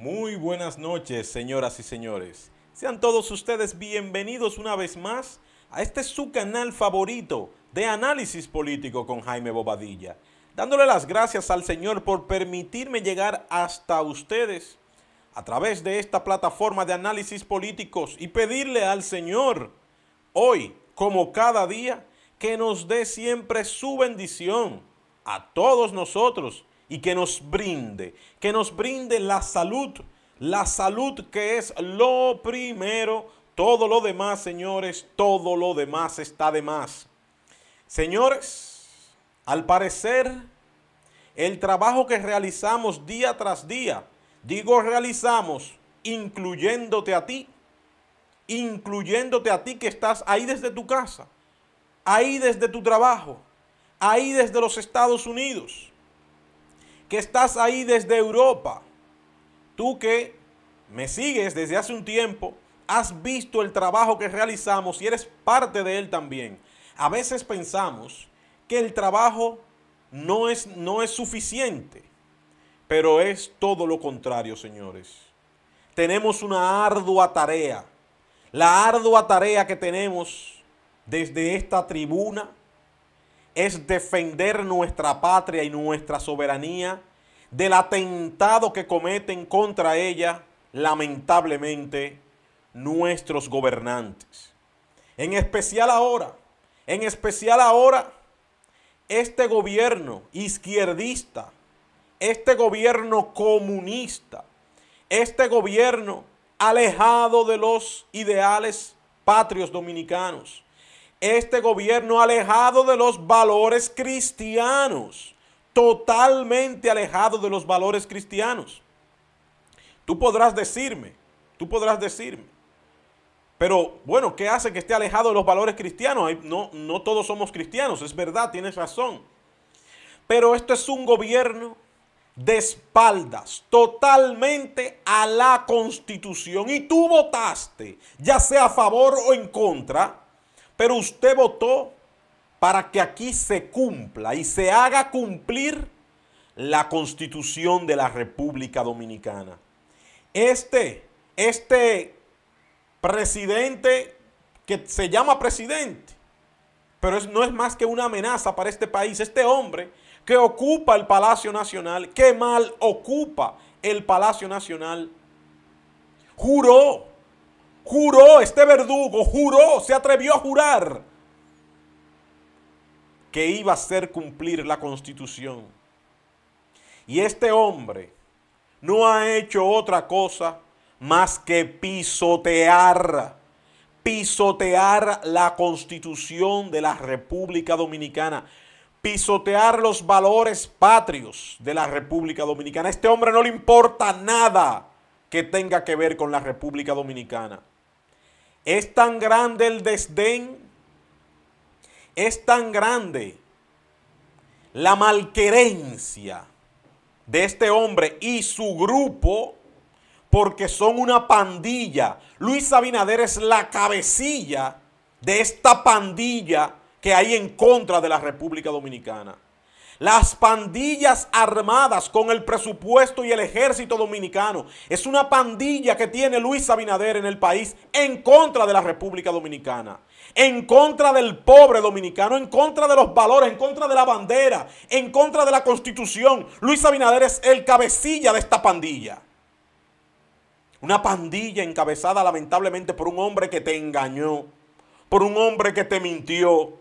Muy buenas noches, señoras y señores. Sean todos ustedes bienvenidos una vez más a este su canal favorito de análisis político con Jaime Bobadilla. Dándole las gracias al Señor por permitirme llegar hasta ustedes a través de esta plataforma de análisis políticos y pedirle al Señor hoy, como cada día, que nos dé siempre su bendición a todos nosotros y que nos brinde, que nos brinde la salud, la salud que es lo primero, todo lo demás, señores, todo lo demás está de más. Señores, al parecer, el trabajo que realizamos día tras día, digo realizamos, incluyéndote a ti, incluyéndote a ti que estás ahí desde tu casa, ahí desde tu trabajo, ahí desde los Estados Unidos que estás ahí desde Europa, tú que me sigues desde hace un tiempo, has visto el trabajo que realizamos y eres parte de él también. A veces pensamos que el trabajo no es, no es suficiente, pero es todo lo contrario, señores. Tenemos una ardua tarea, la ardua tarea que tenemos desde esta tribuna, es defender nuestra patria y nuestra soberanía del atentado que cometen contra ella, lamentablemente, nuestros gobernantes. En especial ahora, en especial ahora, este gobierno izquierdista, este gobierno comunista, este gobierno alejado de los ideales patrios dominicanos, este gobierno alejado de los valores cristianos, totalmente alejado de los valores cristianos. Tú podrás decirme, tú podrás decirme, pero bueno, ¿qué hace que esté alejado de los valores cristianos? No, no todos somos cristianos, es verdad, tienes razón. Pero esto es un gobierno de espaldas, totalmente a la constitución. Y tú votaste, ya sea a favor o en contra, pero usted votó para que aquí se cumpla y se haga cumplir la constitución de la República Dominicana. Este, este presidente que se llama presidente, pero no es más que una amenaza para este país, este hombre que ocupa el Palacio Nacional, que mal ocupa el Palacio Nacional, juró juró, este verdugo juró, se atrevió a jurar que iba a hacer cumplir la constitución. Y este hombre no ha hecho otra cosa más que pisotear, pisotear la constitución de la República Dominicana, pisotear los valores patrios de la República Dominicana. A este hombre no le importa nada que tenga que ver con la República Dominicana. Es tan grande el desdén, es tan grande la malquerencia de este hombre y su grupo, porque son una pandilla. Luis Abinader es la cabecilla de esta pandilla que hay en contra de la República Dominicana. Las pandillas armadas con el presupuesto y el ejército dominicano. Es una pandilla que tiene Luis Abinader en el país en contra de la República Dominicana, en contra del pobre dominicano, en contra de los valores, en contra de la bandera, en contra de la constitución. Luis Abinader es el cabecilla de esta pandilla. Una pandilla encabezada lamentablemente por un hombre que te engañó, por un hombre que te mintió,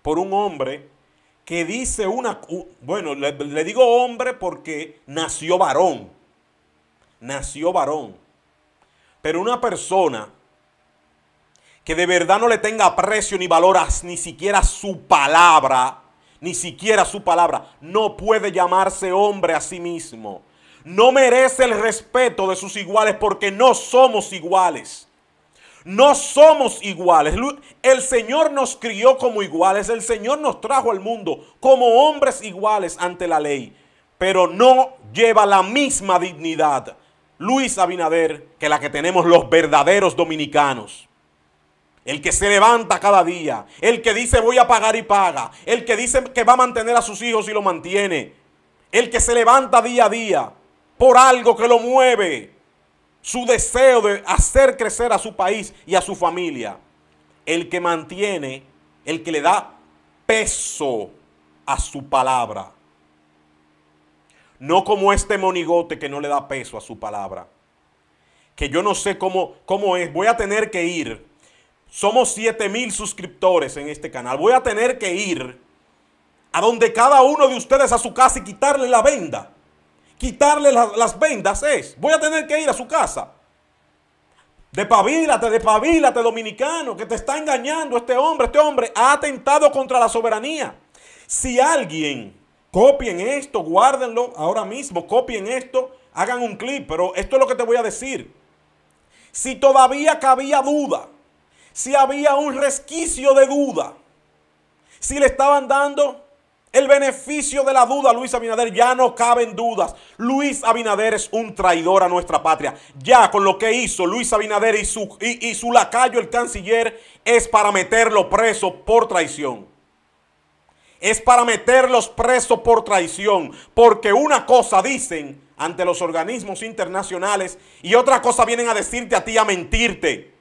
por un hombre que dice una... Bueno, le, digo hombre porque nació varón. Nació varón. Pero una persona que de verdad no le tenga precio ni valoras ni siquiera su palabra, ni siquiera su palabra, no puede llamarse hombre a sí mismo. No merece el respeto de sus iguales porque no somos iguales. No somos iguales. El Señor nos crió como iguales. El Señor nos trajo al mundo como hombres iguales ante la ley. Pero no lleva la misma dignidad Luis Abinader que la que tenemos los verdaderos dominicanos. El que se levanta cada día. El que dice voy a pagar y paga. El que dice que va a mantener a sus hijos y lo mantiene. El que se levanta día a día por algo que lo mueve su deseo de hacer crecer a su país y a su familia. El que mantiene, el que le da peso a su palabra. No como este monigote que no le da peso a su palabra. Que yo no sé cómo, cómo es. Voy a tener que ir. Somos 7 mil suscriptores en este canal. Voy a tener que ir a donde cada uno de ustedes a su casa y quitarle la venda quitarle las vendas es, voy a tener que ir a su casa. Depavílate, te dominicano, que te está engañando este hombre. Este hombre ha atentado contra la soberanía. Si alguien, copien esto, guárdenlo ahora mismo, copien esto, hagan un clip, pero esto es lo que te voy a decir. Si todavía cabía duda, si había un resquicio de duda, si le estaban dando el beneficio de la duda, Luis Abinader, ya no caben dudas. Luis Abinader es un traidor a nuestra patria. Ya con lo que hizo Luis Abinader y su, y, su lacayo, el canciller, es para meterlo preso por traición es para meterlos presos por traición, porque una cosa dicen ante los organismos internacionales y otra cosa vienen a decirte a ti, a mentirte.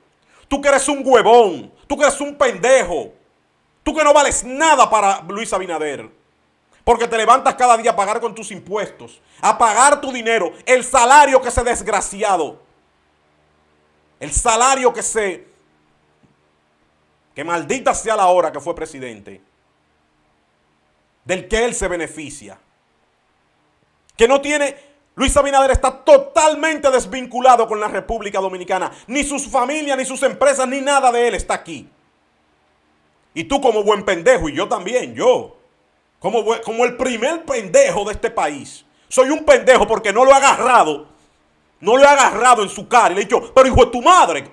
Tú que eres un huevón, tú que eres un pendejo, tú que no vales nada para Luis Abinader. Porque te levantas cada día a pagar con tus impuestos, a pagar tu dinero, el salario que se desgraciado, el salario que se... que maldita sea la hora que fue presidente, del que él se beneficia. Que no tiene... Luis Abinader está totalmente desvinculado con la República Dominicana. Ni sus familias, ni sus empresas, ni nada de él está aquí. Y tú como buen pendejo, y yo también, yo, como, el primer pendejo de este país. Soy un pendejo porque no lo he agarrado. No lo he agarrado en su cara y le he dicho, pero hijo de tu madre,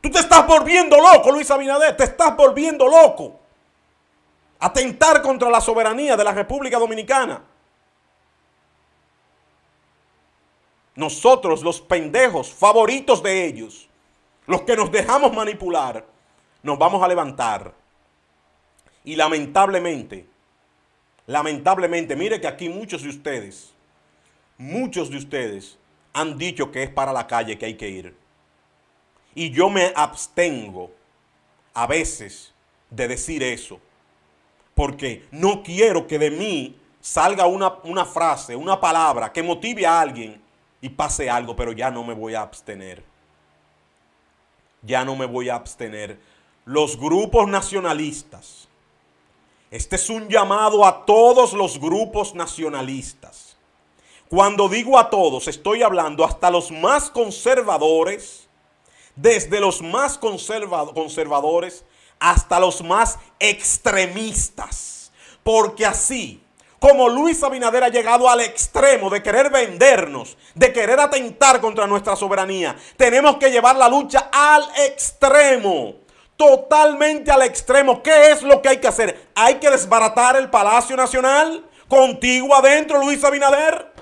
tú te estás volviendo loco, Luis Abinader, te estás volviendo loco. Atentar contra la soberanía de la República Dominicana. Nosotros, los pendejos favoritos de ellos, los que nos dejamos manipular, nos vamos a levantar. Y lamentablemente, Lamentablemente, mire que aquí muchos de ustedes, muchos de ustedes han dicho que es para la calle que hay que ir. Y yo me abstengo a veces de decir eso, porque no quiero que de mí salga una, frase, una palabra que motive a alguien y pase algo, pero ya no me voy a abstener. Ya no me voy a abstener. Los grupos nacionalistas, este es un llamado a todos los grupos nacionalistas. Cuando digo a todos, estoy hablando hasta los más conservadores, desde los más conservadores hasta los más extremistas. Porque así como Luis Abinader ha llegado al extremo de querer vendernos, de querer atentar contra nuestra soberanía, tenemos que llevar la lucha al extremo totalmente al extremo. ¿Qué es lo que hay que hacer? ¿Hay que desbaratar el Palacio Nacional? ¿Contigo adentro, Luis Abinader?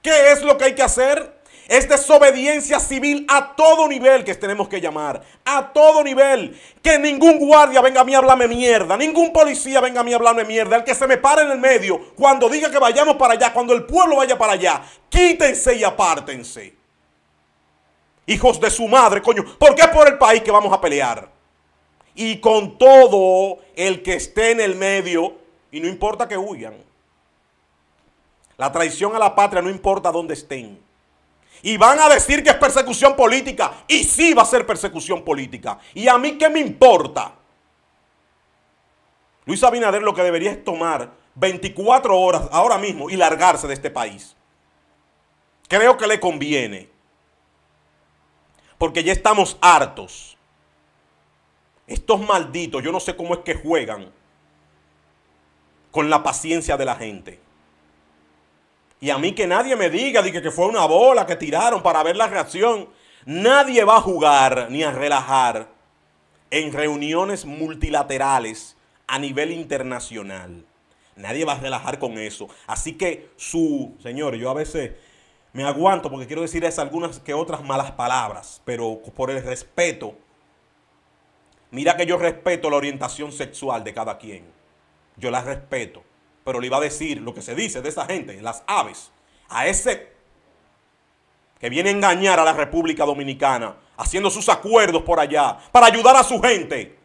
¿Qué es lo que hay que hacer? Es desobediencia civil a todo nivel que tenemos que llamar. A todo nivel. Que ningún guardia venga a mí a hablarme mierda. Ningún policía venga a mí a hablarme mierda. El que se me pare en el medio cuando diga que vayamos para allá, cuando el pueblo vaya para allá. Quítense y apártense. Hijos de su madre, coño. ¿Por qué por el país que vamos a pelear? y con todo el que esté en el medio, y no importa que huyan. La traición a la patria no importa dónde estén. Y van a decir que es persecución política. Y sí va a ser persecución política. ¿Y a mí qué me importa? Luis Abinader lo que debería es tomar 24 horas ahora mismo y largarse de este país. Creo que le conviene. Porque ya estamos hartos estos malditos, yo no sé cómo es que juegan con la paciencia de la gente. Y a mí que nadie me diga que, que fue una bola que tiraron para ver la reacción. Nadie va a jugar ni a relajar en reuniones multilaterales a nivel internacional. Nadie va a relajar con eso. Así que su, señor, yo a veces me aguanto porque quiero decir algunas que otras malas palabras, pero por el respeto Mira que yo respeto la orientación sexual de cada quien. Yo la respeto. Pero le iba a decir lo que se dice de esa gente, las aves, a ese que viene a engañar a la República Dominicana, haciendo sus acuerdos por allá, para ayudar a su gente.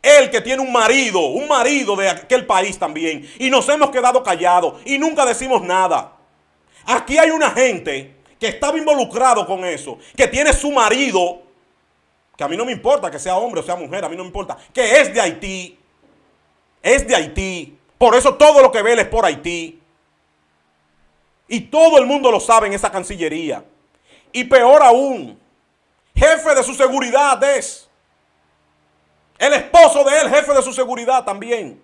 Él que tiene un marido, un marido de aquel país también, y nos hemos quedado callados y nunca decimos nada. Aquí hay una gente que estaba involucrado con eso, que tiene su marido que a mí no me importa que sea hombre o sea mujer, a mí no me importa, que es de Haití. Es de Haití. Por eso todo lo que ve es por Haití. Y todo el mundo lo sabe en esa cancillería. Y peor aún, jefe de su seguridad es. El esposo de él, jefe de su seguridad también.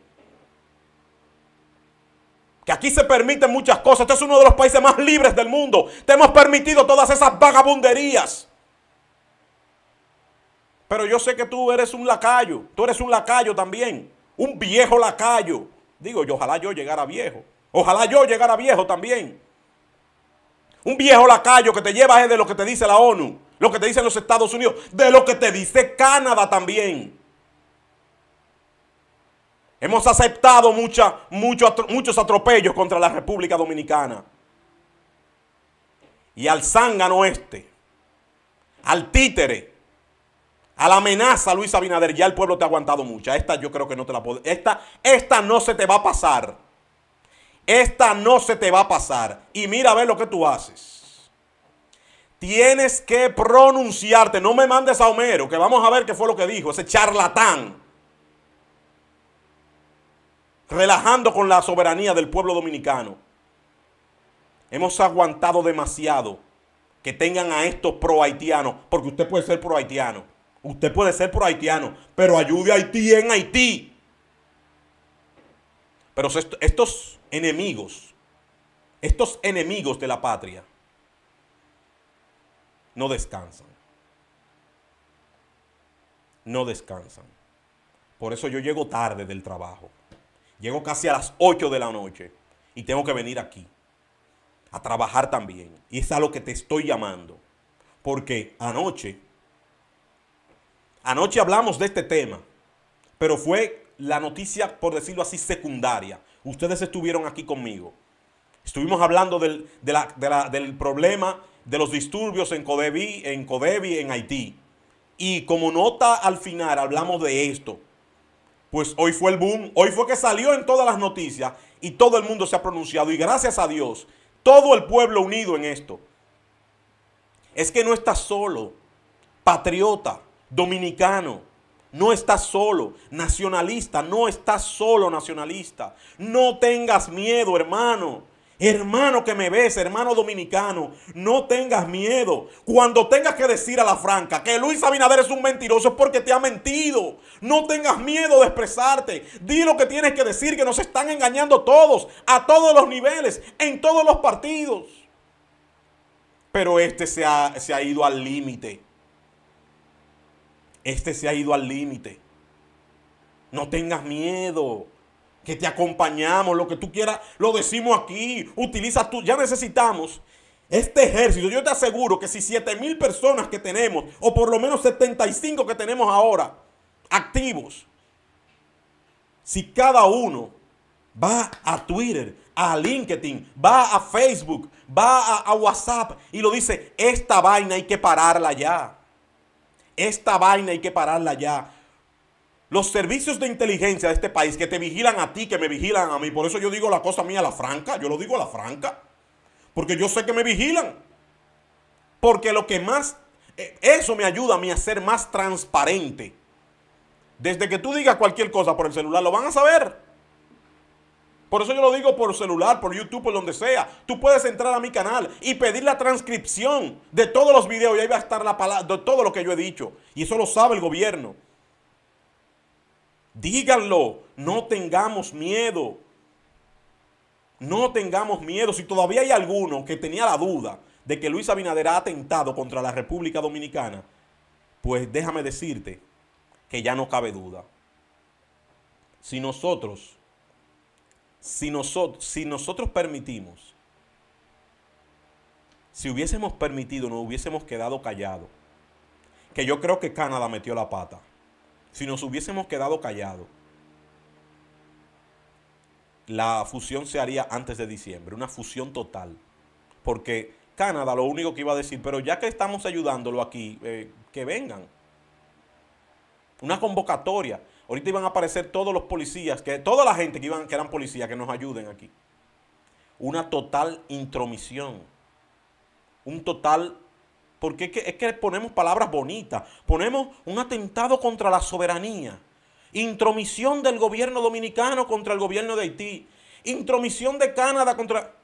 Que aquí se permiten muchas cosas. Este es uno de los países más libres del mundo. Te hemos permitido todas esas vagabunderías. Pero yo sé que tú eres un lacayo, tú eres un lacayo también, un viejo lacayo. Digo, yo ojalá yo llegara viejo. Ojalá yo llegara viejo también. Un viejo lacayo que te lleva es de lo que te dice la ONU, lo que te dicen los Estados Unidos, de lo que te dice Canadá también. Hemos aceptado muchos atropellos contra la República Dominicana. Y al zángano este, al títere, a la amenaza, Luis Abinader, ya el pueblo te ha aguantado mucha. Esta yo creo que no te la puedo. Esta, esta no se te va a pasar. Esta no se te va a pasar. Y mira a ver lo que tú haces. Tienes que pronunciarte. No me mandes a Homero, que vamos a ver qué fue lo que dijo ese charlatán. Relajando con la soberanía del pueblo dominicano. Hemos aguantado demasiado que tengan a estos pro haitianos, porque usted puede ser pro haitiano. Usted puede ser por haitiano, pero ayude a Haití en Haití. Pero estos enemigos, estos enemigos de la patria, no descansan. No descansan. Por eso yo llego tarde del trabajo. Llego casi a las 8 de la noche y tengo que venir aquí a trabajar también. Y es a lo que te estoy llamando. Porque anoche Anoche hablamos de este tema, pero fue la noticia, por decirlo así, secundaria. Ustedes estuvieron aquí conmigo. Estuvimos hablando del, del problema de los disturbios en Codevi, en Codevi, en Haití. Y como nota al final hablamos de esto. Pues hoy fue el boom, hoy fue que salió en todas las noticias y todo el mundo se ha pronunciado. Y gracias a Dios, todo el pueblo unido en esto. Es que no estás solo, patriota dominicano. No estás solo, nacionalista, no estás solo, nacionalista. No tengas miedo, hermano. Hermano que me ves, hermano dominicano, no tengas miedo. Cuando tengas que decir a la franca que Luis Abinader es un mentiroso es porque te ha mentido. No tengas miedo de expresarte. Di lo que tienes que decir, que nos están engañando todos, a todos los niveles, en todos los partidos. Pero este se ha, se ha ido al límite. Este se ha ido al límite. No tengas miedo. Que te acompañamos, lo que tú quieras, lo decimos aquí. Utiliza tú. Ya necesitamos este ejército. Yo te aseguro que si 7 mil personas que tenemos, o por lo menos 75 que tenemos ahora, activos, si cada uno va a Twitter, a LinkedIn, va a Facebook, va a, a WhatsApp y lo dice, esta vaina hay que pararla ya. Esta vaina hay que pararla ya. Los servicios de inteligencia de este país que te vigilan a ti, que me vigilan a mí. Por eso yo digo la cosa mía a la franca. Yo lo digo a la franca. Porque yo sé que me vigilan. Porque lo que más... Eh, eso me ayuda a mí a ser más transparente. Desde que tú digas cualquier cosa por el celular, lo van a saber. Por eso yo lo digo por celular, por YouTube, por donde sea. Tú puedes entrar a mi canal y pedir la transcripción de todos los videos y ahí va a estar la palabra de todo lo que yo he dicho. Y eso lo sabe el gobierno. Díganlo, no tengamos miedo. No tengamos miedo. Si todavía hay alguno que tenía la duda de que Luis Abinader ha atentado contra la República Dominicana, pues déjame decirte que ya no cabe duda. Si nosotros si nosotros, si nosotros permitimos, si hubiésemos permitido, nos hubiésemos quedado callados. Que yo creo que Canadá metió la pata. Si nos hubiésemos quedado callados, la fusión se haría antes de diciembre, una fusión total. Porque Canadá lo único que iba a decir, pero ya que estamos ayudándolo aquí, eh, que vengan. Una convocatoria. Ahorita iban a aparecer todos los policías, que, toda la gente que, iban, que eran policías, que nos ayuden aquí. Una total intromisión. Un total... Porque es que, es que ponemos palabras bonitas. Ponemos un atentado contra la soberanía. Intromisión del gobierno dominicano contra el gobierno de Haití. Intromisión de Canadá contra...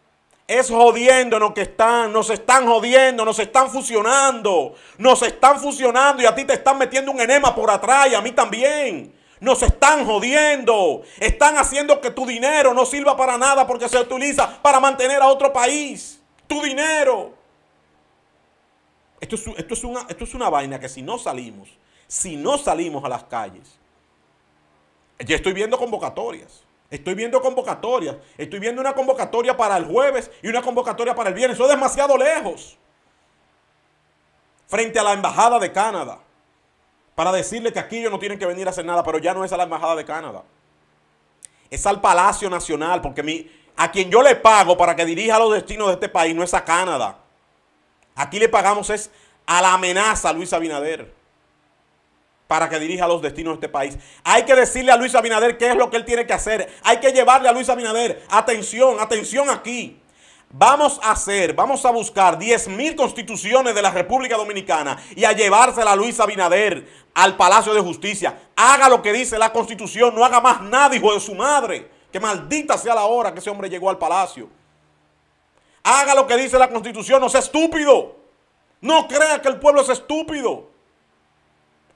Es jodiéndonos que están, nos están jodiendo, nos están fusionando, nos están fusionando y a ti te están metiendo un enema por atrás y a mí también. Nos están jodiendo. Están haciendo que tu dinero no sirva para nada porque se utiliza para mantener a otro país. Tu dinero. Esto es, esto es, una, esto es una vaina que si no salimos, si no salimos a las calles, ya estoy viendo convocatorias. Estoy viendo convocatorias. Estoy viendo una convocatoria para el jueves y una convocatoria para el viernes. Eso demasiado lejos. Frente a la Embajada de Canadá para decirle que aquí ellos no tienen que venir a hacer nada, pero ya no es a la Embajada de Canadá. Es al Palacio Nacional, porque a quien yo le pago para que dirija los destinos de este país no es a Canadá. Aquí le pagamos es a la amenaza a Luis Abinader para que dirija los destinos de este país. Hay que decirle a Luis Abinader qué es lo que él tiene que hacer. Hay que llevarle a Luis Abinader, atención, atención aquí. Vamos a hacer, vamos a buscar 10.000 constituciones de la República Dominicana y a llevársela a Luis Abinader al Palacio de Justicia. Haga lo que dice la constitución, no haga más nada, hijo de su madre. Que maldita sea la hora que ese hombre llegó al Palacio. Haga lo que dice la constitución, no sea estúpido. No crea que el pueblo es estúpido.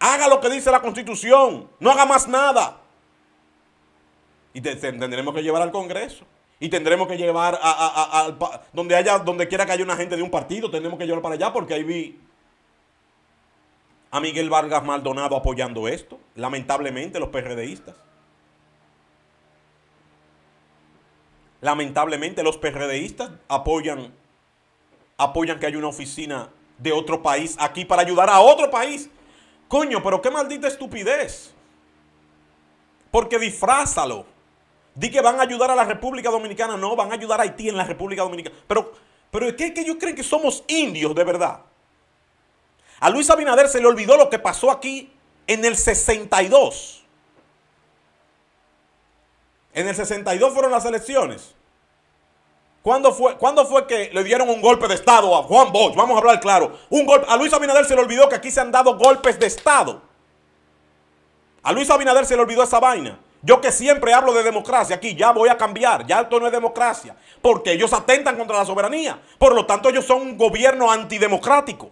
Haga lo que dice la constitución, no haga más nada. Y tendremos que llevar al Congreso. Y tendremos que llevar a, donde haya, donde quiera que haya una gente de un partido, tendremos que llevar para allá porque ahí vi a Miguel Vargas Maldonado apoyando esto. Lamentablemente, los PRDistas. Lamentablemente, los PRDistas apoyan, apoyan que haya una oficina de otro país aquí para ayudar a otro país. Coño, pero qué maldita estupidez. Porque disfrázalo. Di que van a ayudar a la República Dominicana. No, van a ayudar a Haití en la República Dominicana. Pero, pero es que, que ellos creen que somos indios de verdad. A Luis Abinader se le olvidó lo que pasó aquí en el 62. En el 62 fueron las elecciones. ¿Cuándo fue, ¿Cuándo fue, que le dieron un golpe de Estado a Juan Bosch? Vamos a hablar claro. Un golpe, a Luis Abinader se le olvidó que aquí se han dado golpes de Estado. A Luis Abinader se le olvidó esa vaina. Yo que siempre hablo de democracia aquí, ya voy a cambiar, ya esto no es democracia, porque ellos atentan contra la soberanía. Por lo tanto, ellos son un gobierno antidemocrático.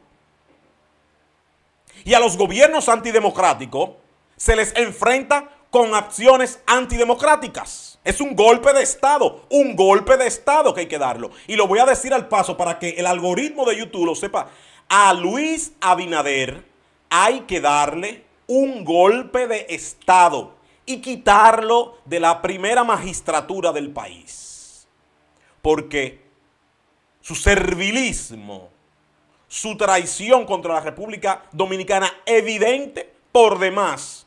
Y a los gobiernos antidemocráticos se les enfrenta con acciones antidemocráticas. Es un golpe de Estado, un golpe de Estado que hay que darlo. Y lo voy a decir al paso para que el algoritmo de YouTube lo sepa. A Luis Abinader hay que darle un golpe de Estado y quitarlo de la primera magistratura del país. Porque su servilismo, su traición contra la República Dominicana evidente por demás,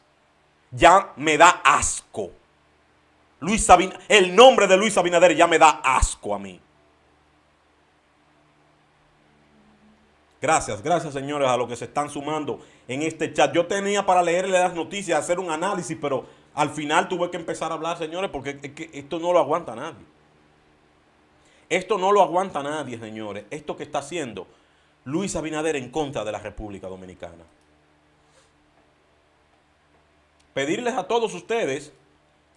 ya me da asco. Luis el nombre de Luis Abinader ya me da asco a mí. Gracias, gracias señores a los que se están sumando en este chat. Yo tenía para leerle las noticias, hacer un análisis, pero al final tuve que empezar a hablar, señores, porque esto no lo aguanta nadie. Esto no lo aguanta nadie, señores. Esto que está haciendo Luis Abinader en contra de la República Dominicana. Pedirles a todos ustedes,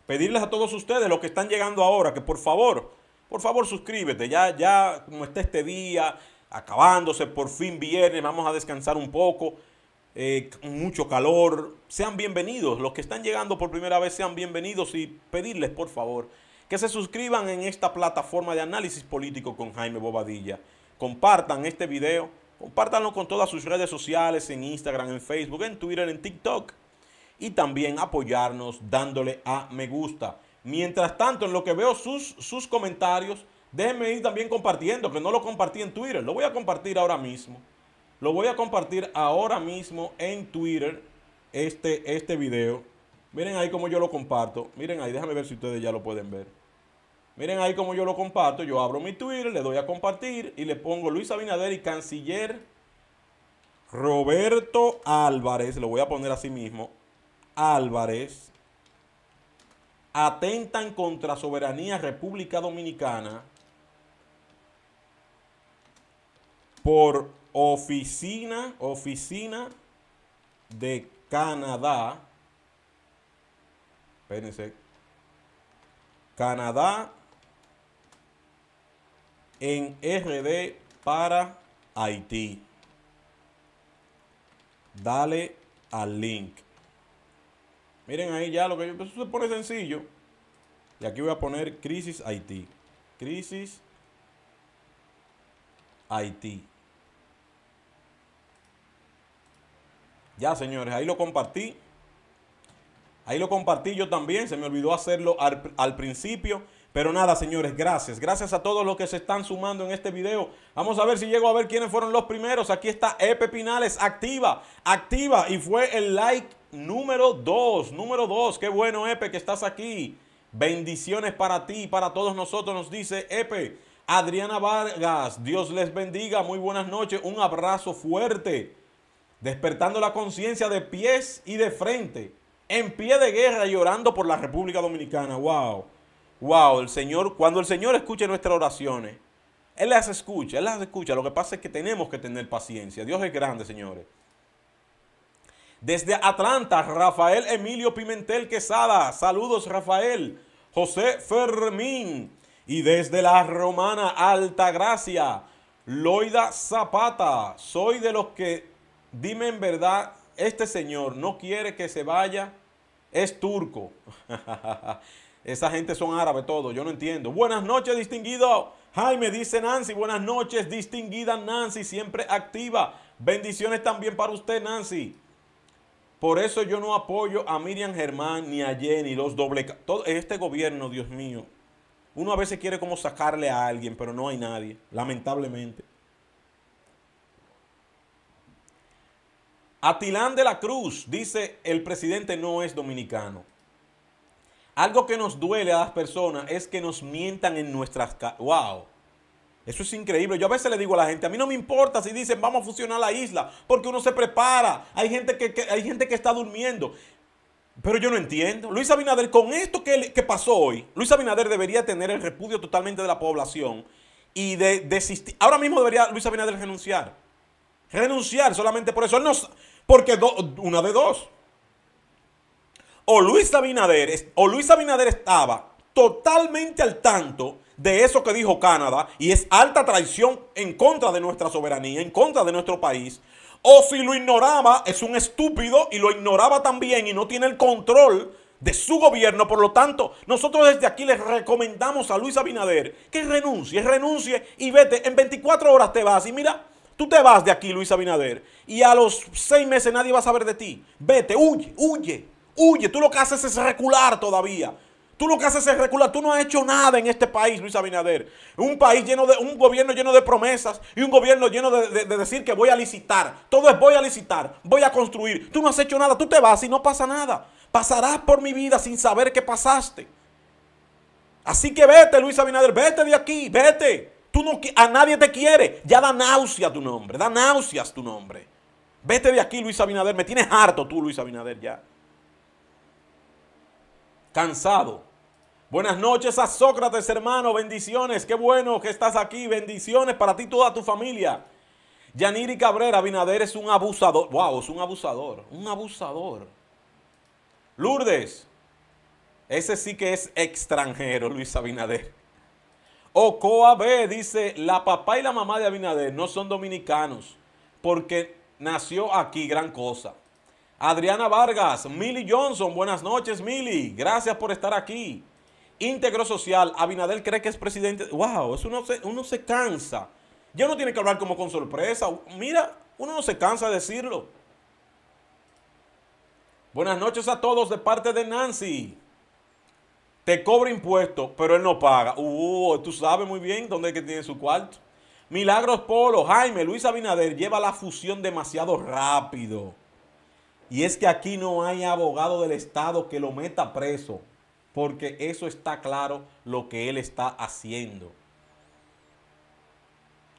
pedirles a todos ustedes, los que están llegando ahora, que por favor, por favor suscríbete. Ya, ya, como está este día, acabándose, por fin viernes, vamos a descansar un poco. Eh, mucho calor, sean bienvenidos. Los que están llegando por primera vez, sean bienvenidos y pedirles, por favor, que se suscriban en esta plataforma de análisis político con Jaime Bobadilla. Compartan este video, compartanlo con todas sus redes sociales, en Instagram, en Facebook, en Twitter, en TikTok. Y también apoyarnos dándole a me gusta. Mientras tanto, en lo que veo sus, sus comentarios, déjenme ir también compartiendo, que no lo compartí en Twitter, lo voy a compartir ahora mismo. Lo voy a compartir ahora mismo en Twitter, este, este video. Miren ahí como yo lo comparto. Miren ahí, déjame ver si ustedes ya lo pueden ver. Miren ahí como yo lo comparto. Yo abro mi Twitter, le doy a compartir y le pongo Luis Abinader y canciller Roberto Álvarez. Lo voy a poner así mismo. Álvarez. Atentan contra soberanía República Dominicana por oficina, oficina de Canadá. Espérense. Canadá en RD para Haití. Dale al link. Miren ahí ya lo que yo. Eso se pone sencillo. Y aquí voy a poner crisis Haití. Crisis Haití. Ya, señores, ahí lo compartí. Ahí lo compartí yo también. Se me olvidó hacerlo al, principio. Pero nada, señores, gracias. Gracias a todos los que se están sumando en este video. Vamos a ver si llego a ver quiénes fueron los primeros. Aquí está Epe Pinales, activa, activa. Y fue el like número 2, número 2. Qué bueno, Epe, que estás aquí. Bendiciones para ti y para todos nosotros, nos dice Epe. Adriana Vargas, Dios les bendiga. Muy buenas noches. Un abrazo fuerte despertando la conciencia de pies y de frente, en pie de guerra y orando por la República Dominicana. Wow, wow, el Señor, cuando el Señor escuche nuestras oraciones, Él las escucha, Él las escucha. Lo que pasa es que tenemos que tener paciencia. Dios es grande, señores. Desde Atlanta, Rafael Emilio Pimentel Quesada. Saludos, Rafael. José Fermín. Y desde la romana Altagracia, Loida Zapata. Soy de los que dime en verdad, este señor no quiere que se vaya, es turco. Esa gente son árabes todo, yo no entiendo. Buenas noches, distinguido. Jaime, dice Nancy, buenas noches, distinguida Nancy, siempre activa. Bendiciones también para usted, Nancy. Por eso yo no apoyo a Miriam Germán ni a Jenny, los doble... Todo este gobierno, Dios mío, uno a veces quiere como sacarle a alguien, pero no hay nadie, lamentablemente. Atilán de la Cruz dice, el presidente no es dominicano. Algo que nos duele a las personas es que nos mientan en nuestras... ¡Wow! Eso es increíble. Yo a veces le digo a la gente, a mí no me importa si dicen vamos a fusionar la isla, porque uno se prepara. Hay gente que, hay gente que está durmiendo. Pero yo no entiendo. Luis Abinader, con esto que, pasó hoy, Luis Abinader debería tener el repudio totalmente de la población y de desistir. Ahora mismo debería Luis Abinader renunciar. Renunciar solamente por eso. Él no, porque una de dos. O Luis, Abinader, o Luis Abinader estaba totalmente al tanto de eso que dijo Canadá y es alta traición en contra de nuestra soberanía, en contra de nuestro país. O si lo ignoraba, es un estúpido y lo ignoraba también y no tiene el control de su gobierno. Por lo tanto, nosotros desde aquí les recomendamos a Luis Abinader que renuncie, renuncie y vete. En 24 horas te vas y mira, Tú te vas de aquí, Luis Abinader, y a los seis meses nadie va a saber de ti. Vete, huye, huye, huye. Tú lo que haces es recular todavía. Tú lo que haces es recular. Tú no has hecho nada en este país, Luis Abinader. Un país lleno de, un gobierno lleno de promesas y un gobierno lleno de, decir que voy a licitar. Todo es voy a licitar, voy a construir. Tú no has hecho nada, tú te vas y no pasa nada. Pasarás por mi vida sin saber qué pasaste. Así que vete, Luis Abinader, vete de aquí, vete. Tú no, a nadie te quiere. Ya da náusea tu nombre, da náuseas tu nombre. Vete de aquí, Luis Abinader. Me tienes harto tú, Luis Abinader, ya. Cansado. Buenas noches a Sócrates, hermano. Bendiciones. Qué bueno que estás aquí. Bendiciones para ti y toda tu familia. Yaniri Cabrera, Abinader es un abusador. Wow, es un abusador. Un abusador. Lourdes. Ese sí que es extranjero, Luis Abinader. Ocoa B dice, la papá y la mamá de Abinader no son dominicanos porque nació aquí, gran cosa. Adriana Vargas, Millie Johnson, buenas noches Millie gracias por estar aquí. Íntegro Social, Abinader cree que es presidente. ¡Wow! uno, se, cansa. Ya no tiene que hablar como con sorpresa. Mira, uno no se cansa de decirlo. Buenas noches a todos de parte de Nancy te cobra impuestos, pero él no paga. Uh, tú sabes muy bien dónde es que tiene su cuarto. Milagros Polo, Jaime, Luis Abinader lleva la fusión demasiado rápido. Y es que aquí no hay abogado del Estado que lo meta preso, porque eso está claro lo que él está haciendo.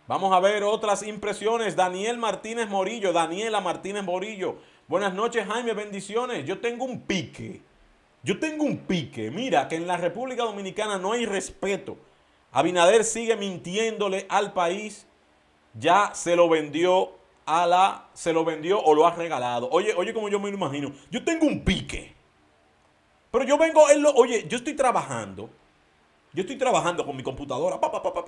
Vamos a ver otras impresiones. Daniel Martínez Morillo, Daniela Martínez Morillo. Buenas noches, Jaime, bendiciones. Yo tengo un pique yo tengo un pique. Mira, que en la República Dominicana no hay respeto. Abinader sigue mintiéndole al país. Ya se lo vendió a la. Se lo vendió o lo ha regalado. Oye, oye, como yo me lo imagino. Yo tengo un pique. Pero yo vengo. En lo, oye, yo estoy trabajando. Yo estoy trabajando con mi computadora.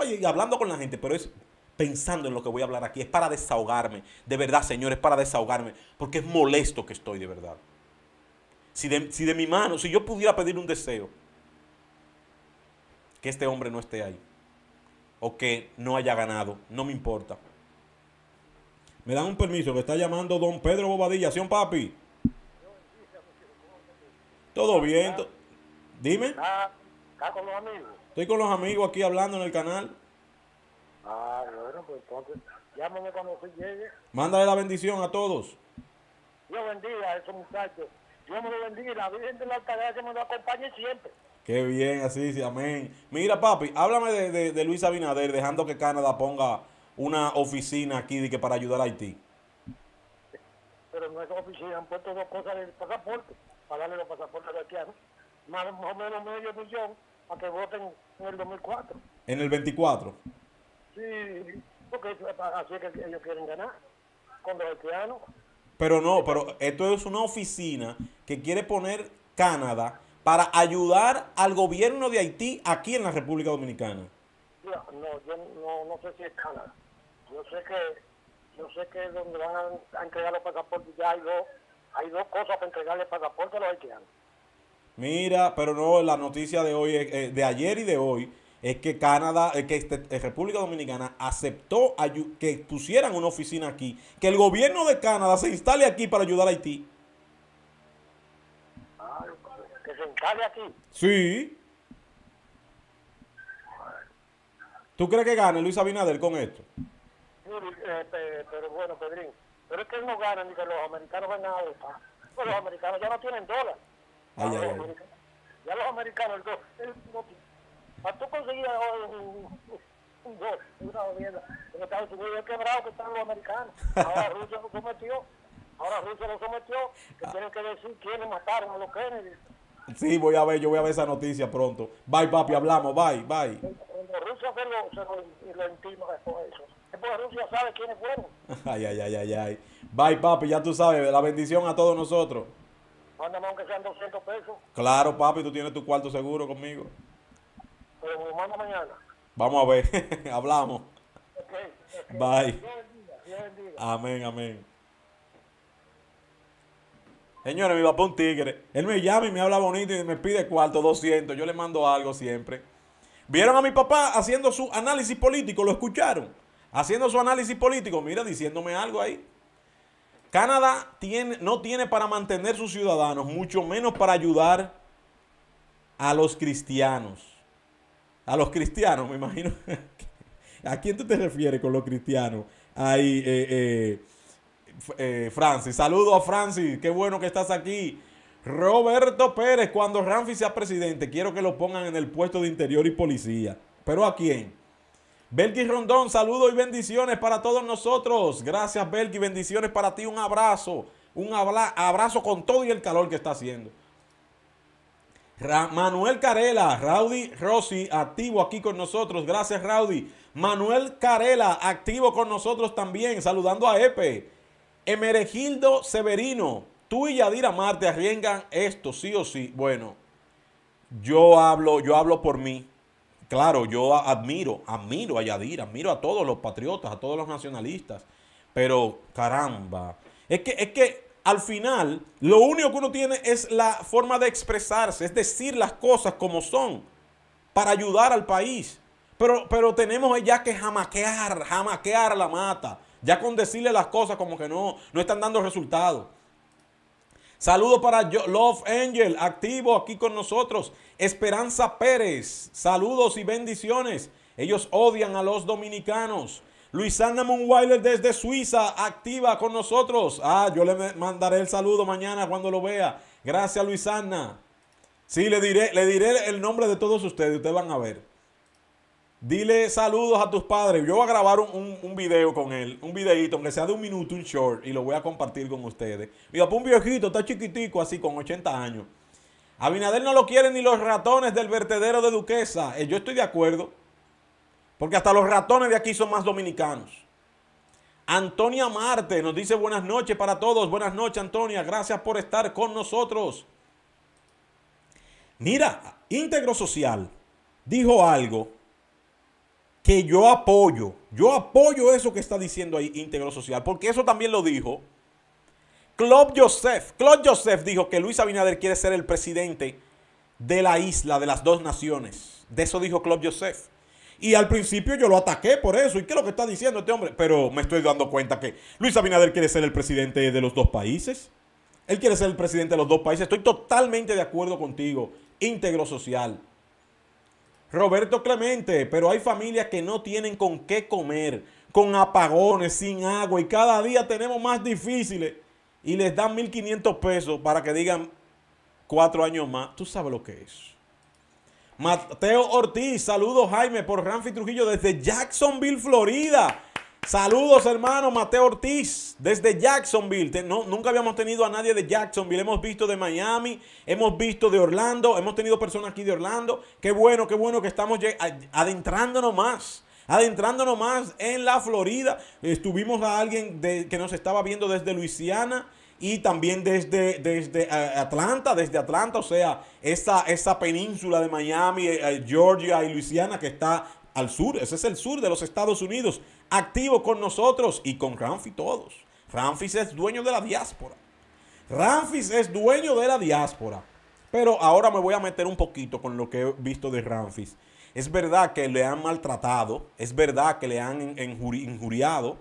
y hablando con la gente. Pero es pensando en lo que voy a hablar aquí. Es para desahogarme. De verdad, señores, para desahogarme. Porque es molesto que estoy, de verdad si de, mi mano, si yo pudiera pedir un deseo, que este hombre no esté ahí o que no haya ganado, no me importa. Me dan un permiso, me está llamando don Pedro Bobadilla, ¿sí, un papi? Todo bien, dime. Ah, con los amigos? Estoy con los amigos aquí hablando en el canal. Ah, pues Mándale la bendición a todos. Dios bendiga a esos muchachos Dios me lo bendiga y la Virgen de la Altagracia me lo acompañe siempre. Qué bien, así, sí, amén. Mira, papi, háblame de, de, Luis Abinader, dejando que Canadá ponga una oficina aquí para ayudar a Haití. Pero no es oficina, han puesto dos cosas del pasaporte, para darle los pasaportes haitianos, más, más, o menos medio millón, para que voten en el 2004. ¿En el 24? Sí, porque así es que ellos quieren ganar, con los haitianos. Pero no, pero esto es una oficina que quiere poner Canadá para ayudar al gobierno de Haití aquí en la República Dominicana. No, no, yo no, sé si es Canadá. Yo sé que, yo sé que donde van a, entregar los pasaportes ya hay dos, hay dos cosas para entregarle pasaportes a los haitianos. Mira, pero no, la noticia de hoy, eh, de ayer y de hoy, es que Canadá, es que este, eh, República Dominicana aceptó que pusieran una oficina aquí, que el gobierno de Canadá se instale aquí para ayudar a Haití. que se instale aquí. Sí. ¿Tú crees que gane Luis Abinader con esto? Eh, pero bueno, Pedrín, pero es que no gana ni que los americanos vengan a Europa. Pues los americanos ya no tienen dólares. ya, los americanos, para tú conseguir un, gol, una gobierna, en Estados Unidos, es quebrado que están los americanos. Ahora Rusia lo sometió. Ahora Rusia lo sometió. Que tienen que decir quiénes mataron a los Kennedy. Sí, voy a ver, yo voy a ver esa noticia pronto. Bye, papi, hablamos, bye, bye. Cuando Rusia se lo, se lo, intima después de eso. Después Rusia sabe quiénes fueron. Ay, ay, ay, ay, ay. Bye, papi, ya tú sabes, la bendición a todos nosotros. Mándame aunque sean 200 pesos. Claro, papi, tú tienes tu cuarto seguro conmigo. Vamos a ver. Hablamos. Bye. Amén, amén. Señores, mi papá un tigre. Él me llama y me habla bonito y me pide cuarto, 200. Yo le mando algo siempre. Vieron a mi papá haciendo su análisis político, lo escucharon. Haciendo su análisis político, mira, diciéndome algo ahí. Canadá tiene, no tiene para mantener sus ciudadanos, mucho menos para ayudar a los cristianos a los cristianos, me imagino. ¿A quién tú te refieres con los cristianos? Ahí, eh, eh, eh Francis. saludo a Francis, qué bueno que estás aquí. Roberto Pérez, cuando Ramfi sea presidente, quiero que lo pongan en el puesto de interior y policía. ¿Pero a quién? belky Rondón, saludos y bendiciones para todos nosotros. Gracias, belky bendiciones para ti. Un abrazo, un abrazo con todo y el calor que está haciendo. Manuel Carela, Raudy Rossi, activo aquí con nosotros. Gracias, Raudy. Manuel Carela, activo con nosotros también. Saludando a Epe. Emeregildo Severino, tú y Yadira Marte te arriesgan esto, sí o sí. Bueno, yo hablo, yo hablo por mí. Claro, yo admiro, admiro a Yadira, admiro a todos los patriotas, a todos los nacionalistas. Pero, caramba, es que, es que al final, lo único que uno tiene es la forma de expresarse, es decir las cosas como son, para ayudar al país. Pero, pero tenemos ya que jamaquear, jamaquear la mata. Ya con decirle las cosas como que no, no están dando resultados. Saludos para Love Angel, activo aquí con nosotros. Esperanza Pérez, saludos y bendiciones. Ellos odian a los dominicanos. Luisana Monweiler desde Suiza, activa con nosotros. Ah, yo le mandaré el saludo mañana cuando lo vea. Gracias, Luisana. Sí, le diré, le diré el nombre de todos ustedes, ustedes van a ver. Dile saludos a tus padres. Yo voy a grabar un, un, video con él, un videito, aunque sea de un minuto, un short, y lo voy a compartir con ustedes. Mira, pues un viejito, está chiquitico, así, con 80 años. Abinader no lo quieren ni los ratones del vertedero de Duquesa. Eh, yo estoy de acuerdo. Porque hasta los ratones de aquí son más dominicanos. Antonia Marte nos dice buenas noches para todos. Buenas noches, Antonia. Gracias por estar con nosotros. Mira, Íntegro Social dijo algo que yo apoyo. Yo apoyo eso que está diciendo ahí Íntegro Social, porque eso también lo dijo Club Joseph. Claude Joseph dijo que Luis Abinader quiere ser el presidente de la isla, de las dos naciones. De eso dijo Claude Joseph. Y al principio yo lo ataqué por eso. ¿Y qué es lo que está diciendo este hombre? Pero me estoy dando cuenta que Luis Abinader quiere ser el presidente de los dos países. Él quiere ser el presidente de los dos países. Estoy totalmente de acuerdo contigo. Íntegro social. Roberto Clemente, pero hay familias que no tienen con qué comer, con apagones, sin agua y cada día tenemos más difíciles y les dan 1.500 pesos para que digan cuatro años más. ¿Tú sabes lo que es? Mateo Ortiz, saludos Jaime por Ramfi Trujillo desde Jacksonville, Florida. Saludos hermano Mateo Ortiz desde Jacksonville. No, nunca habíamos tenido a nadie de Jacksonville. Hemos visto de Miami, hemos visto de Orlando, hemos tenido personas aquí de Orlando. Qué bueno, qué bueno que estamos adentrándonos más. Adentrándonos más en la Florida. Estuvimos a alguien que nos estaba viendo desde Luisiana y también desde, desde eh, Atlanta, desde Atlanta, o sea, esa, esa península de Miami, eh, eh, Georgia y Luisiana que está al sur, ese es el sur de los Estados Unidos, activo con nosotros y con Ramfi todos. Ramfis es dueño de la diáspora. Ramfis es dueño de la diáspora. Pero ahora me voy a meter un poquito con lo que he visto de Ramfis. Es verdad que le han maltratado, es verdad que le han injuriado,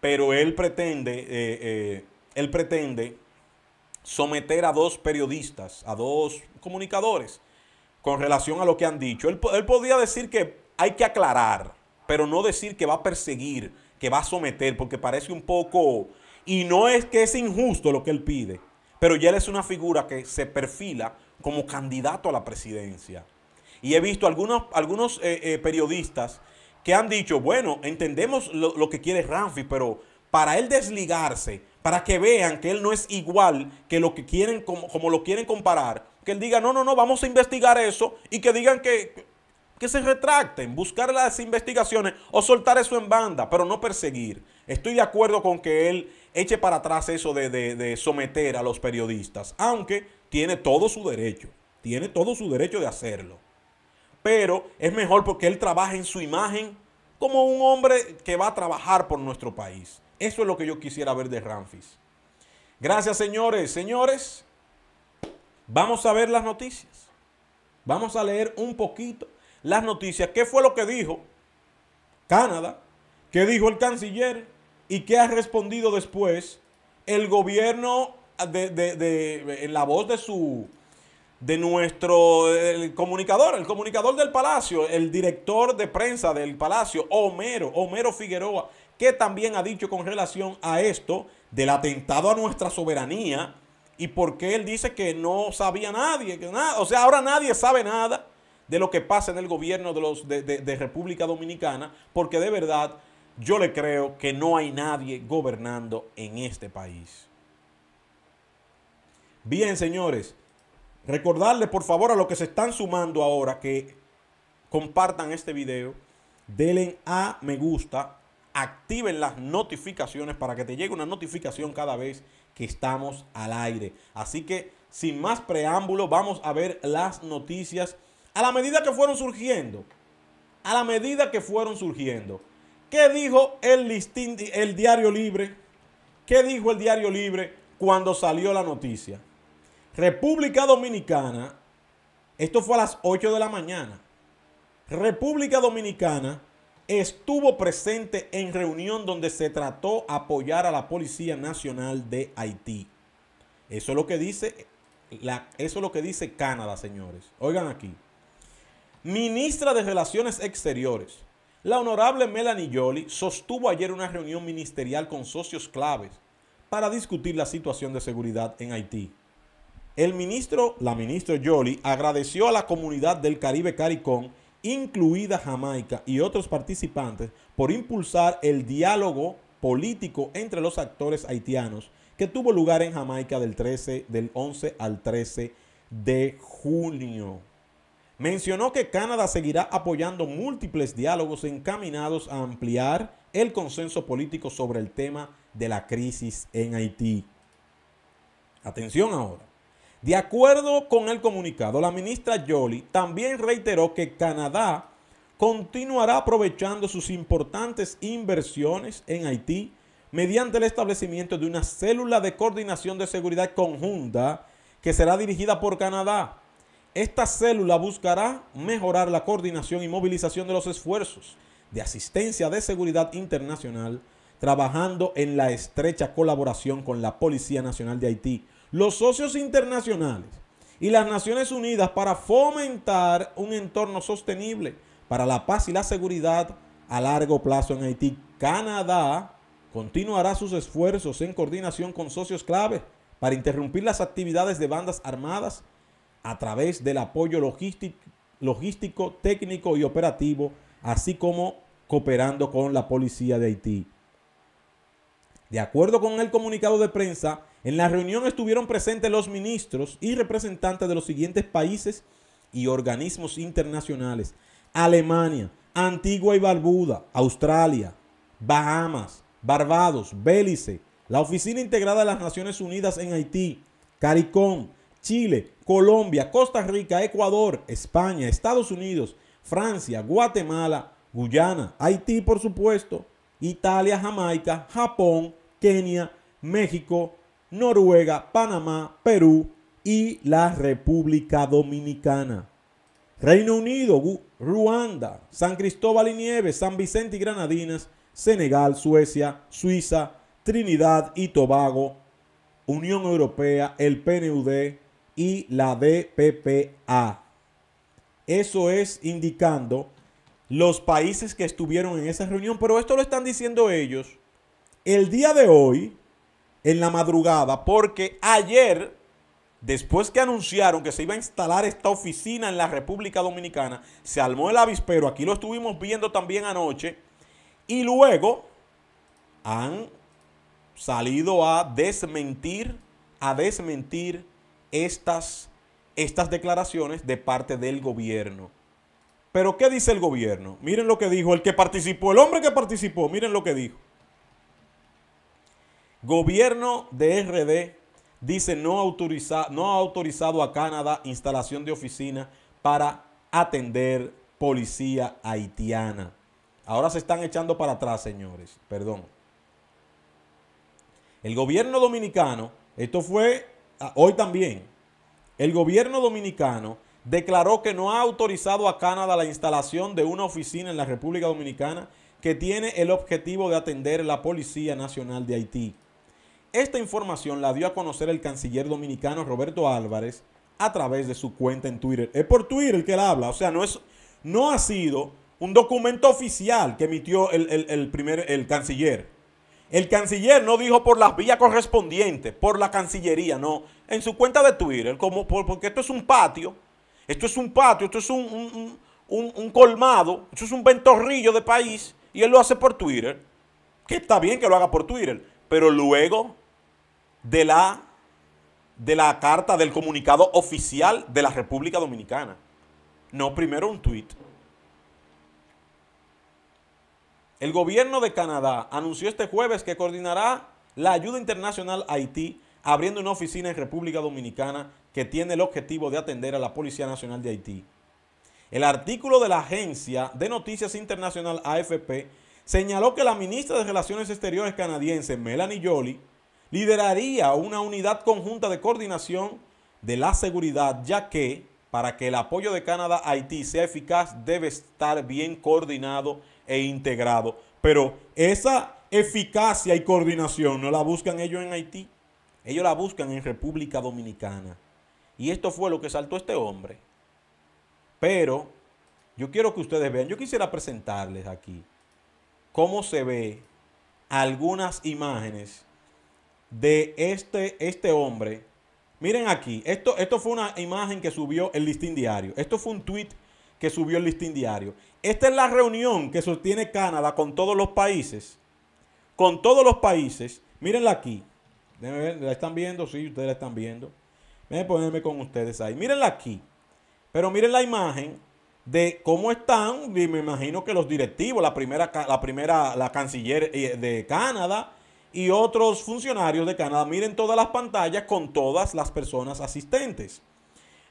pero él pretende él pretende someter a dos periodistas, a dos comunicadores, con relación a lo que han dicho. Él, él podría decir que hay que aclarar, pero no decir que va a perseguir, que va a someter, porque parece un poco... Y no es que es injusto lo que él pide, pero ya él es una figura que se perfila como candidato a la presidencia. Y he visto algunos, algunos eh, eh, periodistas que han dicho, bueno, entendemos lo, que quiere Ramfi, pero para él desligarse para que vean que él no es igual que lo que quieren, como, lo quieren comparar. Que él diga, no, no, no, vamos a investigar eso y que digan que, se retracten, buscar las investigaciones o soltar eso en banda, pero no perseguir. Estoy de acuerdo con que él eche para atrás eso de, de someter a los periodistas, aunque tiene todo su derecho, tiene todo su derecho de hacerlo. Pero es mejor porque él trabaja en su imagen como un hombre que va a trabajar por nuestro país. Eso es lo que yo quisiera ver de Ramfis. Gracias, señores. Señores, vamos a ver las noticias. Vamos a leer un poquito las noticias. ¿Qué fue lo que dijo Canadá? ¿Qué dijo el canciller? ¿Y qué ha respondido después el gobierno de, en la voz de su de nuestro comunicador, el comunicador del palacio, el director de prensa del palacio, Homero, Homero Figueroa, que también ha dicho con relación a esto del atentado a nuestra soberanía y por qué él dice que no sabía nadie, que nada, o sea, ahora nadie sabe nada de lo que pasa en el gobierno de, los, de República Dominicana, porque de verdad yo le creo que no hay nadie gobernando en este país. Bien, señores, recordarles por favor a los que se están sumando ahora que compartan este video, denle a me gusta, activen las notificaciones para que te llegue una notificación cada vez que estamos al aire. Así que sin más preámbulo, vamos a ver las noticias a la medida que fueron surgiendo. A la medida que fueron surgiendo. ¿Qué dijo el el diario libre? ¿Qué dijo el diario libre cuando salió la noticia? República Dominicana, esto fue a las 8 de la mañana. República Dominicana estuvo presente en reunión donde se trató apoyar a la Policía Nacional de Haití. Eso es lo que dice, eso lo que dice Canadá, señores. Oigan aquí. Ministra de Relaciones Exteriores, la honorable Melanie Jolie sostuvo ayer una reunión ministerial con socios claves para discutir la situación de seguridad en Haití. El ministro, la ministra Yoli, agradeció a la comunidad del Caribe CARICOM incluida Jamaica y otros participantes, por impulsar el diálogo político entre los actores haitianos que tuvo lugar en Jamaica del, 13, del 11 al 13 de junio. Mencionó que Canadá seguirá apoyando múltiples diálogos encaminados a ampliar el consenso político sobre el tema de la crisis en Haití. Atención ahora. De acuerdo con el comunicado, la ministra Jolie también reiteró que Canadá continuará aprovechando sus importantes inversiones en Haití mediante el establecimiento de una célula de coordinación de seguridad conjunta que será dirigida por Canadá. Esta célula buscará mejorar la coordinación y movilización de los esfuerzos de asistencia de seguridad internacional, trabajando en la estrecha colaboración con la Policía Nacional de Haití, los socios internacionales y las Naciones Unidas para fomentar un entorno sostenible para la paz y la seguridad a largo plazo en Haití. Canadá continuará sus esfuerzos en coordinación con socios clave para interrumpir las actividades de bandas armadas a través del apoyo logístico, logístico, técnico y operativo, así como cooperando con la policía de Haití. De acuerdo con el comunicado de prensa en la reunión estuvieron presentes los ministros y representantes de los siguientes países y organismos internacionales. Alemania, Antigua y Barbuda, Australia, Bahamas, Barbados, Belice, la Oficina Integrada de las Naciones Unidas en Haití, CARICOM, Chile, Colombia, Costa Rica, Ecuador, España, Estados Unidos, Francia, Guatemala, Guyana, Haití por supuesto, Italia, Jamaica, Japón, Kenia, México, Noruega, Panamá, Perú y la República Dominicana. Reino Unido, Ruanda, San Cristóbal y Nieves, San Vicente y Granadinas, Senegal, Suecia, Suiza, Trinidad y Tobago, Unión Europea, el PNUD y la DPPA. Eso es indicando los países que estuvieron en esa reunión, pero esto lo están diciendo ellos. El día de hoy, en la madrugada porque ayer, después que anunciaron que se iba a instalar esta oficina en la República Dominicana, se armó el avispero, aquí lo estuvimos viendo también anoche, y luego han salido a desmentir, a desmentir estas, estas declaraciones de parte del gobierno. Pero ¿qué dice el gobierno? Miren lo que dijo, el que participó, el hombre que participó, miren lo que dijo. Gobierno de RD dice no, autoriza, no ha autorizado a Canadá instalación de oficina para atender policía haitiana. Ahora se están echando para atrás, señores. Perdón. El gobierno dominicano, esto fue ah, hoy también, el gobierno dominicano declaró que no ha autorizado a Canadá la instalación de una oficina en la República Dominicana que tiene el objetivo de atender la Policía Nacional de Haití. Esta información la dio a conocer el canciller dominicano Roberto Álvarez a través de su cuenta en Twitter. Es por Twitter el que él habla, o sea, no, es, no ha sido un documento oficial que emitió el, primer, el canciller. El canciller no dijo por las vías correspondientes, por la cancillería, no. En su cuenta de Twitter, como porque esto es un patio, esto es un patio, esto es un, un, colmado, esto es un ventorrillo de país, y él lo hace por Twitter. Que está bien que lo haga por Twitter, pero luego de la, de la carta, del comunicado oficial de la República Dominicana. No primero un tuit. El gobierno de Canadá anunció este jueves que coordinará la ayuda internacional a Haití abriendo una oficina en República Dominicana que tiene el objetivo de atender a la Policía Nacional de Haití. El artículo de la agencia de noticias internacional AFP señaló que la ministra de Relaciones Exteriores canadiense, Melanie Jolie, lideraría una unidad conjunta de coordinación de la seguridad, ya que para que el apoyo de Canadá a Haití sea eficaz debe estar bien coordinado e integrado. Pero esa eficacia y coordinación no la buscan ellos en Haití, ellos la buscan en República Dominicana. Y esto fue lo que saltó este hombre. Pero yo quiero que ustedes vean, yo quisiera presentarles aquí cómo se ve algunas imágenes de este, este hombre. Miren aquí, esto, esto fue una imagen que subió el listín diario. Esto fue un tweet que subió el listín diario. Esta es la reunión que sostiene Canadá con todos los países. Con todos los países. mirenla aquí. ¿La están viendo? Sí, ustedes la están viendo. a ponerme con ustedes ahí. mirenla aquí. Pero miren la imagen de cómo están, y me imagino que los directivos, la primera, la primera, la canciller eh, de Canadá, y otros funcionarios de Canadá. Miren todas las pantallas con todas las personas asistentes.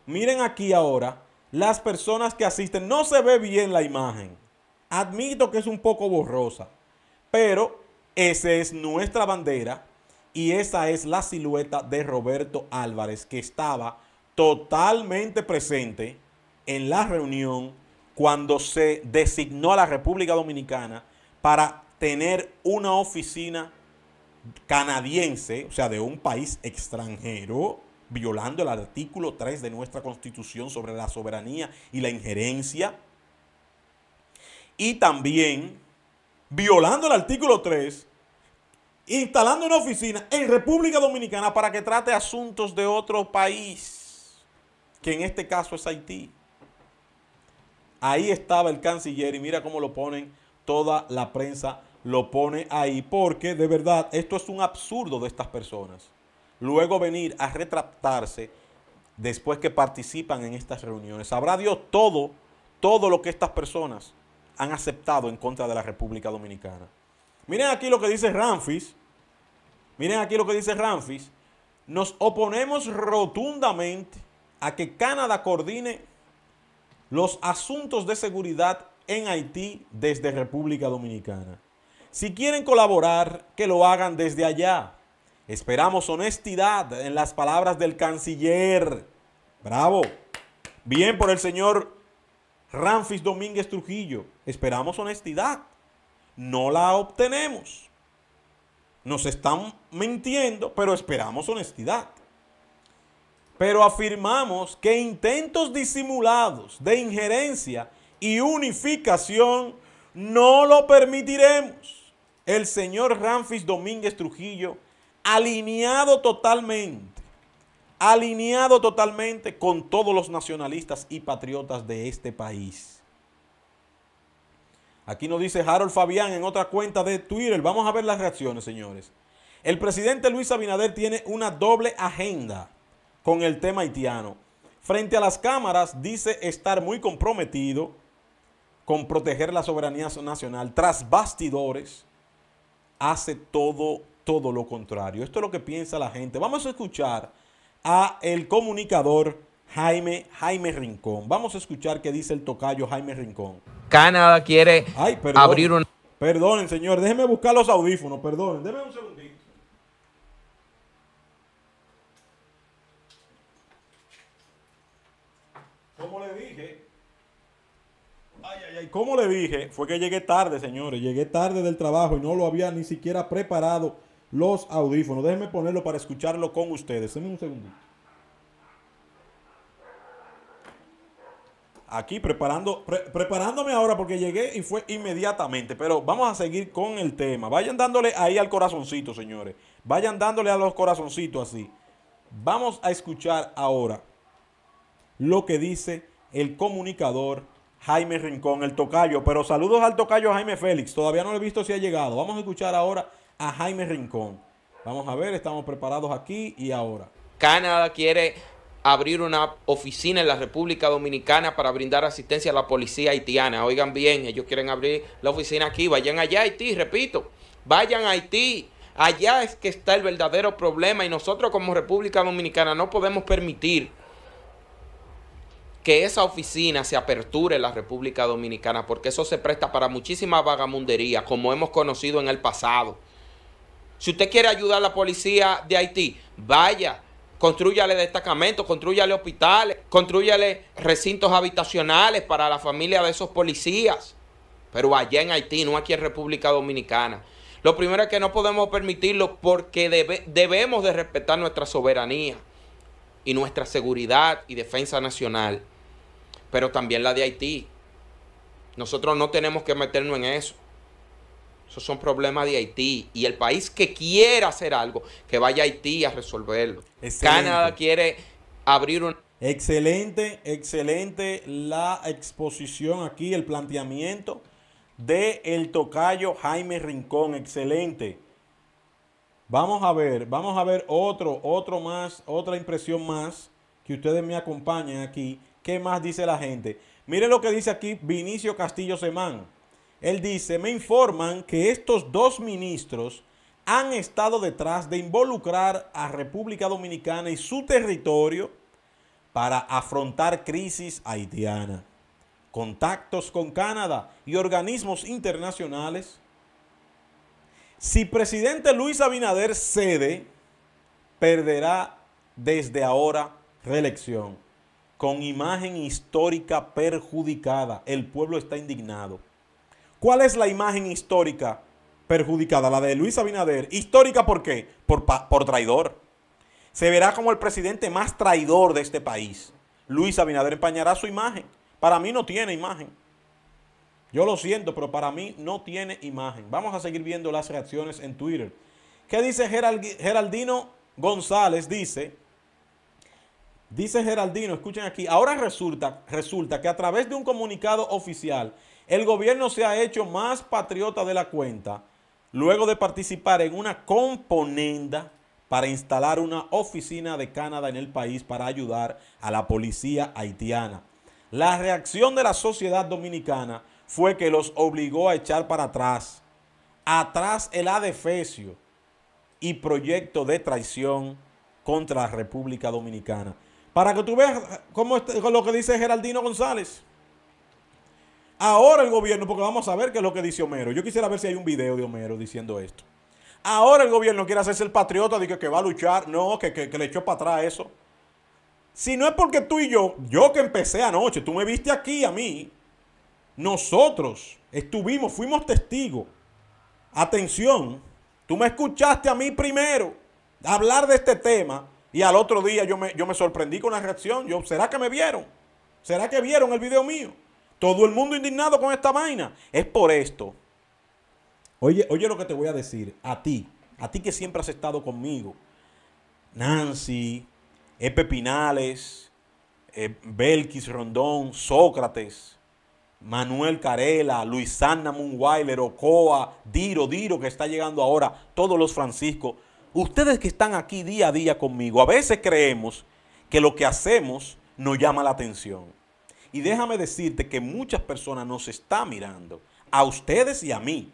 Miren aquí ahora las personas que asisten. No se ve bien la imagen. Admito que es un poco borrosa, pero esa es nuestra bandera y esa es la silueta de Roberto Álvarez que estaba totalmente presente en la reunión cuando se designó a la República Dominicana para tener una oficina canadiense, o sea, de un país extranjero, violando el artículo 3 de nuestra constitución sobre la soberanía y la injerencia, y también violando el artículo 3, instalando una oficina en República Dominicana para que trate asuntos de otro país, que en este caso es Haití. Ahí estaba el canciller y mira cómo lo ponen toda la prensa lo pone ahí, porque de verdad esto es un absurdo de estas personas. Luego venir a retractarse después que participan en estas reuniones. Sabrá Dios todo, todo lo que estas personas han aceptado en contra de la República Dominicana. Miren aquí lo que dice Ramfis. Miren aquí lo que dice Ramfis. Nos oponemos rotundamente a que Canadá coordine los asuntos de seguridad en Haití desde República Dominicana. Si quieren colaborar, que lo hagan desde allá. Esperamos honestidad en las palabras del canciller. Bravo. Bien por el señor Ramfis Domínguez Trujillo. Esperamos honestidad. No la obtenemos. Nos están mintiendo, pero esperamos honestidad. Pero afirmamos que intentos disimulados de injerencia y unificación no lo permitiremos el señor Ramfis Domínguez Trujillo, alineado totalmente, alineado totalmente con todos los nacionalistas y patriotas de este país. Aquí nos dice Harold Fabián en otra cuenta de Twitter. Vamos a ver las reacciones, señores. El presidente Luis Abinader tiene una doble agenda con el tema haitiano. Frente a las cámaras dice estar muy comprometido con proteger la soberanía nacional. Tras bastidores, hace todo, todo lo contrario. Esto es lo que piensa la gente. Vamos a escuchar a el comunicador Jaime, Jaime Rincón. Vamos a escuchar qué dice el tocayo Jaime Rincón. Canadá quiere abrir un... Perdonen, señor, déjenme buscar los audífonos, perdonen, déjeme un segundo. y como le dije, fue que llegué tarde, señores. Llegué tarde del trabajo y no lo había ni siquiera preparado los audífonos. Déjenme ponerlo para escucharlo con ustedes. Denme un segundito. Aquí preparando, preparándome ahora porque llegué y fue inmediatamente. Pero vamos a seguir con el tema. Vayan dándole ahí al corazoncito, señores. Vayan dándole a los corazoncitos así. Vamos a escuchar ahora lo que dice el comunicador Jaime Rincón, el tocayo. Pero saludos al tocayo Jaime Félix. Todavía no lo he visto si ha llegado. Vamos a escuchar ahora a Jaime Rincón. Vamos a ver, estamos preparados aquí y ahora. Canadá quiere abrir una oficina en la República Dominicana para brindar asistencia a la policía haitiana. Oigan bien, ellos quieren abrir la oficina aquí. Vayan allá a Haití, repito. Vayan a Haití. Allá es que está el verdadero problema y nosotros como República Dominicana no podemos permitir que esa oficina se aperture en la República Dominicana, porque eso se presta para muchísima vagamundería, como hemos conocido en el pasado. Si usted quiere ayudar a la policía de Haití, vaya, construyale destacamentos, construyale hospitales, construyale recintos habitacionales para la familia de esos policías. Pero allá en Haití, no aquí en República Dominicana. Lo primero es que no podemos permitirlo porque debemos de respetar nuestra soberanía y nuestra seguridad y defensa nacional pero también la de Haití. Nosotros no tenemos que meternos en eso. Esos son problemas de Haití. Y el país que quiera hacer algo, que vaya a Haití a resolverlo. Canadá quiere abrir un... Excelente, excelente la exposición aquí, el planteamiento de el tocayo Jaime Rincón. Excelente. Vamos a ver, vamos a ver otro, otro más, otra impresión más que ustedes me acompañen aquí. ¿Qué más dice la gente? Miren lo que dice aquí Vinicio Castillo Semán. Él dice, me informan que estos dos ministros han estado detrás de involucrar a República Dominicana y su territorio para afrontar crisis haitiana, contactos con Canadá y organismos internacionales. Si presidente Luis Abinader cede, perderá desde ahora reelección con imagen histórica perjudicada. El pueblo está indignado. ¿Cuál es la imagen histórica perjudicada? La de Luis Abinader. ¿Histórica por qué? Por, por traidor. Se verá como el presidente más traidor de este país. Luis Abinader empañará su imagen. Para mí no tiene imagen. Yo lo siento, pero para mí no tiene imagen. Vamos a seguir viendo las reacciones en Twitter. ¿Qué dice Geraldino González? Dice, Dice Geraldino, escuchen aquí, ahora resulta, resulta que a través de un comunicado oficial, el gobierno se ha hecho más patriota de la cuenta luego de participar en una componenda para instalar una oficina de Canadá en el país para ayudar a la policía haitiana. La reacción de la sociedad dominicana fue que los obligó a echar para atrás, atrás el adefesio y proyecto de traición contra la República Dominicana. Para que tú veas cómo este, lo que dice Geraldino González. Ahora el gobierno, porque vamos a ver qué es lo que dice Homero. Yo quisiera ver si hay un video de Homero diciendo esto. Ahora el gobierno quiere hacerse el patriota, de que, que va a luchar. No, que, que, que le echó para atrás eso. Si no es porque tú y yo, yo que empecé anoche, tú me viste aquí a mí, nosotros estuvimos, fuimos testigos. Atención, tú me escuchaste a mí primero hablar de este tema y al otro día yo me, sorprendí con la reacción. Yo, ¿será que me vieron? ¿Será que vieron el video mío? Todo el mundo indignado con esta vaina. Es por esto. Oye, oye lo que te voy a decir a ti, a ti que siempre has estado conmigo. Nancy, Epe Pinales, eh, Belkis Rondón, Sócrates, Manuel Carela, Luisana Munweiler, Ocoa, Diro, Diro que está llegando ahora, todos los Francisco, ustedes que están aquí día a día conmigo, a veces creemos que lo que hacemos nos llama la atención. Y déjame decirte que muchas personas nos están mirando, a ustedes y a mí,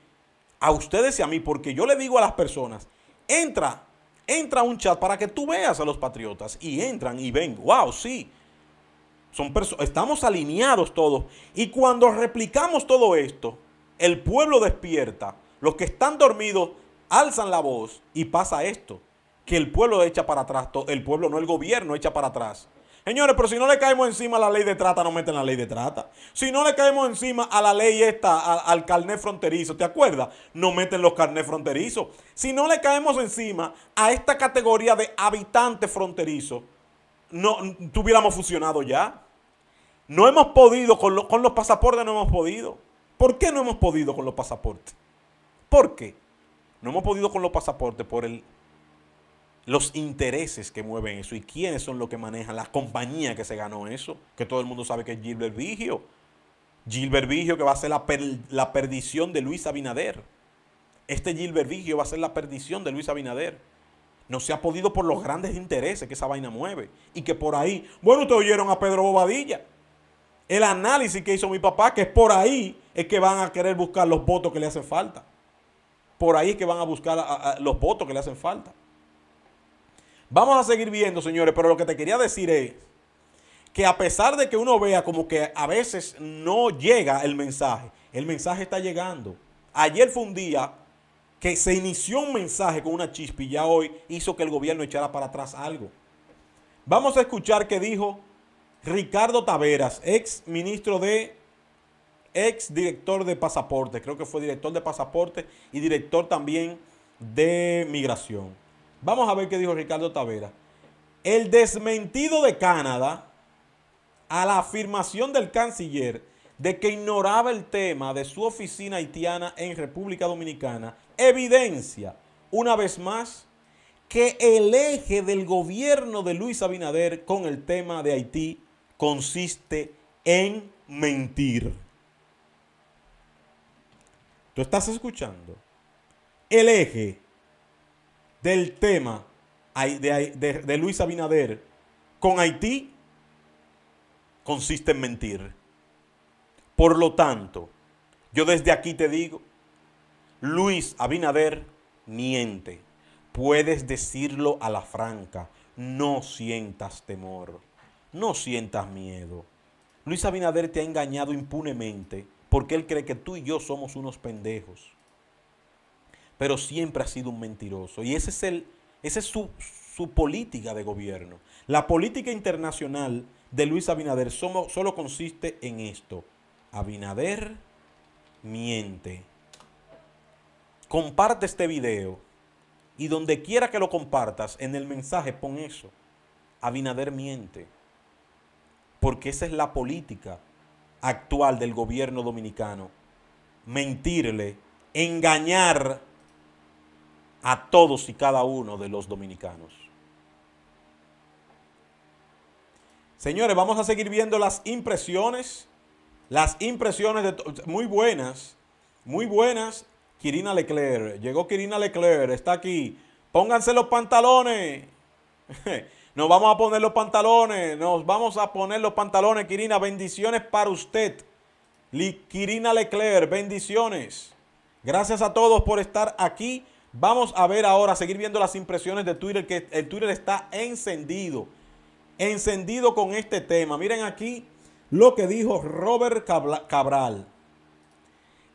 a ustedes y a mí, porque yo le digo a las personas, entra, entra un chat para que tú veas a los patriotas y entran y ven, wow, sí. Son estamos alineados todos. Y cuando replicamos todo esto, el pueblo despierta. Los que están dormidos alzan la voz y pasa esto, que el pueblo echa para atrás, el pueblo no, el gobierno echa para atrás. Señores, pero si no le caemos encima a la ley de trata, no meten la ley de trata. Si no le caemos encima a la ley esta, al carnet fronterizo, ¿te acuerdas? No meten los carnet fronterizos. Si no le caemos encima a esta categoría de habitantes fronterizos, no tuviéramos fusionado ya. No hemos podido, con, con los pasaportes no hemos podido. ¿Por qué no hemos podido con los pasaportes? ¿Por qué? No hemos podido con los pasaportes por el, los intereses que mueven eso y quiénes son los que manejan la compañía que se ganó eso, que todo el mundo sabe que es Gilbert Vigio. Gilbert Vigio que va a ser la, perdición de Luis Abinader. Este Gilbert Vigio va a ser la perdición de Luis Abinader. No se ha podido por los grandes intereses que esa vaina mueve. Y que por ahí, bueno, te oyeron a Pedro Bobadilla. El análisis que hizo mi papá, que es por ahí, es que van a querer buscar los votos que le hacen falta por ahí que van a buscar los votos que le hacen falta. Vamos a seguir viendo, señores, pero lo que te quería decir es que a pesar de que uno vea como que a veces no llega el mensaje, el mensaje está llegando. Ayer fue un día que se inició un mensaje con una chispa y ya hoy hizo que el gobierno echara para atrás algo. Vamos a escuchar qué dijo Ricardo Taveras, ex ministro de ex director de pasaporte, creo que fue director de pasaporte y director también de migración. Vamos a ver qué dijo Ricardo Tavera. El desmentido de Canadá a la afirmación del canciller de que ignoraba el tema de su oficina haitiana en República Dominicana evidencia una vez más que el eje del gobierno de Luis Abinader con el tema de Haití consiste en mentir. ¿Lo estás escuchando el eje del tema de, de Luis Abinader con Haití consiste en mentir. Por lo tanto, yo desde aquí te digo, Luis Abinader miente. Puedes decirlo a la franca. No sientas temor. No sientas miedo. Luis Abinader te ha engañado impunemente porque él cree que tú y yo somos unos pendejos. Pero siempre ha sido un mentiroso. Y ese es el, esa es su, política de gobierno. La política internacional de Luis Abinader solo consiste en esto. Abinader miente. Comparte este video y donde quiera que lo compartas, en el mensaje pon eso. Abinader miente. Porque esa es la política actual del gobierno dominicano. Mentirle, engañar a todos y cada uno de los dominicanos. Señores, vamos a seguir viendo las impresiones. Las impresiones de muy buenas, muy buenas. Kirina Leclerc, llegó Kirina Leclerc, está aquí. Pónganse los pantalones. Nos vamos a poner los pantalones, nos vamos a poner los pantalones, Kirina, Bendiciones para usted. Kirina Leclerc, bendiciones. Gracias a todos por estar aquí. Vamos a ver ahora, seguir viendo las impresiones de Twitter, que el Twitter está encendido, encendido con este tema. Miren aquí lo que dijo Robert Cabral.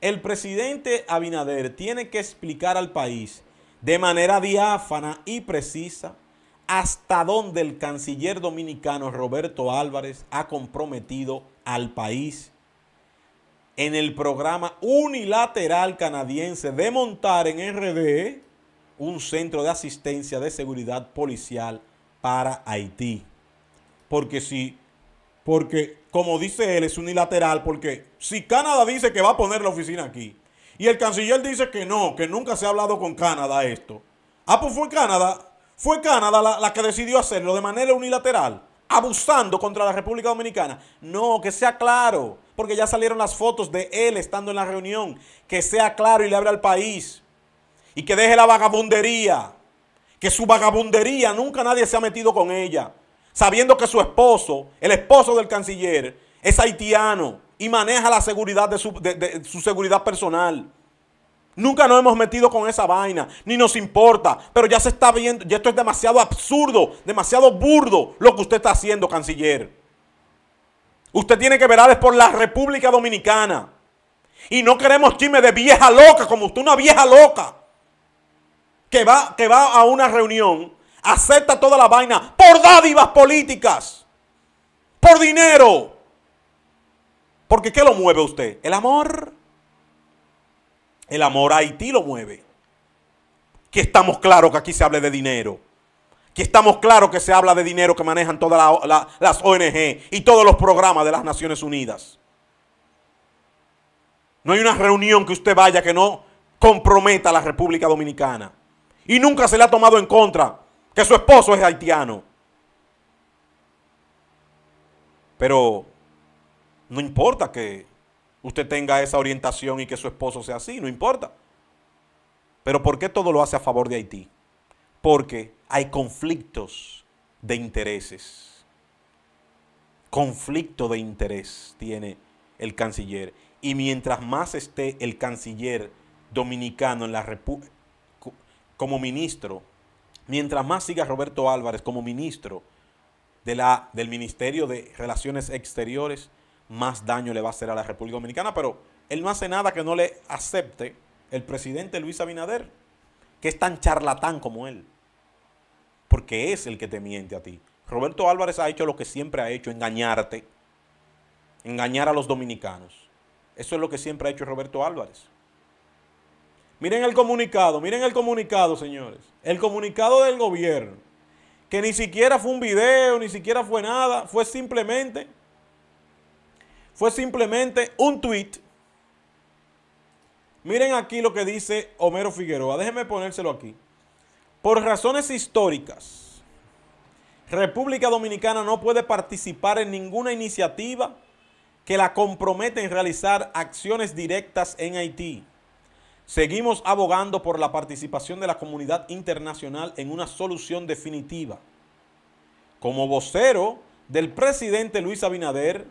El presidente Abinader tiene que explicar al país de manera diáfana y precisa hasta dónde el canciller dominicano Roberto Álvarez ha comprometido al país en el programa unilateral canadiense de montar en RD e, un centro de asistencia de seguridad policial para Haití. Porque si, porque como dice él, es unilateral, porque si Canadá dice que va a poner la oficina aquí y el canciller dice que no, que nunca se ha hablado con Canadá esto, ah, pues fue Canadá, fue Canadá la, que decidió hacerlo de manera unilateral, abusando contra la República Dominicana. No, que sea claro, porque ya salieron las fotos de él estando en la reunión. Que sea claro y le abra al país. Y que deje la vagabundería. Que su vagabundería nunca nadie se ha metido con ella. Sabiendo que su esposo, el esposo del canciller, es haitiano y maneja la seguridad de, su seguridad personal. Nunca nos hemos metido con esa vaina, ni nos importa, pero ya se está viendo, ya esto es demasiado absurdo, demasiado burdo lo que usted está haciendo, canciller. Usted tiene que velar por la República Dominicana. Y no queremos chisme de vieja loca, como usted una vieja loca, que va, va a una reunión, acepta toda la vaina por dádivas políticas, por dinero. Porque ¿qué lo mueve usted? El amor. El amor a Haití lo mueve. Que estamos claros que aquí se hable de dinero. Que estamos claros que se habla de dinero que manejan todas las ONG y todos los programas de las Naciones Unidas. No hay una reunión que usted vaya que no comprometa a la República Dominicana. Y nunca se le ha tomado en contra que su esposo es haitiano. Pero no importa que usted tenga esa orientación y que su esposo sea así, no importa. Pero ¿por qué todo lo hace a favor de Haití? Porque hay conflictos de intereses. Conflicto de interés tiene el canciller. Y mientras más esté el canciller dominicano en la como ministro, mientras más siga Roberto Álvarez como ministro de la, del Ministerio de Relaciones Exteriores, más daño le va a hacer a la República Dominicana, pero él no hace nada que no le acepte el presidente Luis Abinader, que es tan charlatán como él, porque es el que te miente a ti. Roberto Álvarez ha hecho lo que siempre ha hecho, engañarte, engañar a los dominicanos. Eso es lo que siempre ha hecho Roberto Álvarez. Miren el comunicado, miren el comunicado, señores. El comunicado del gobierno, que ni siquiera fue un video, ni siquiera fue nada, fue simplemente fue simplemente un tweet. Miren aquí lo que dice Homero Figueroa. Déjenme ponérselo aquí. Por razones históricas, República Dominicana no puede participar en ninguna iniciativa que la comprometa en realizar acciones directas en Haití. Seguimos abogando por la participación de la comunidad internacional en una solución definitiva. Como vocero del presidente Luis Abinader,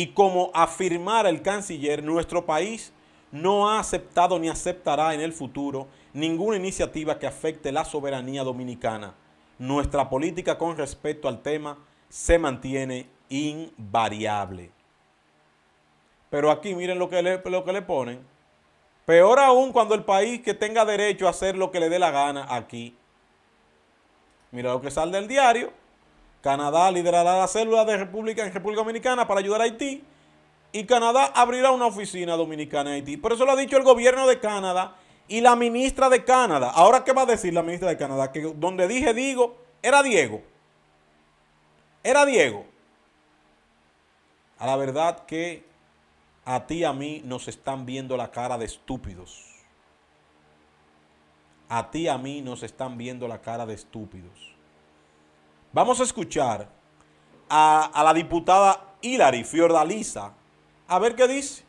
y como afirmara el canciller, nuestro país no ha aceptado ni aceptará en el futuro ninguna iniciativa que afecte la soberanía dominicana. Nuestra política con respecto al tema se mantiene invariable. Pero aquí miren lo que le, lo que le ponen. Peor aún cuando el país que tenga derecho a hacer lo que le dé la gana aquí. Mira lo que sale del diario. Canadá liderará la célula de República en República Dominicana para ayudar a Haití y Canadá abrirá una oficina dominicana en Haití. Por eso lo ha dicho el gobierno de Canadá y la ministra de Canadá. Ahora, ¿qué va a decir la ministra de Canadá? Que donde dije digo, era Diego. Era Diego. A la verdad que a ti y a mí nos están viendo la cara de estúpidos. A ti y a mí nos están viendo la cara de estúpidos. Vamos a escuchar a, la diputada Hilary Fiordaliza a ver qué dice.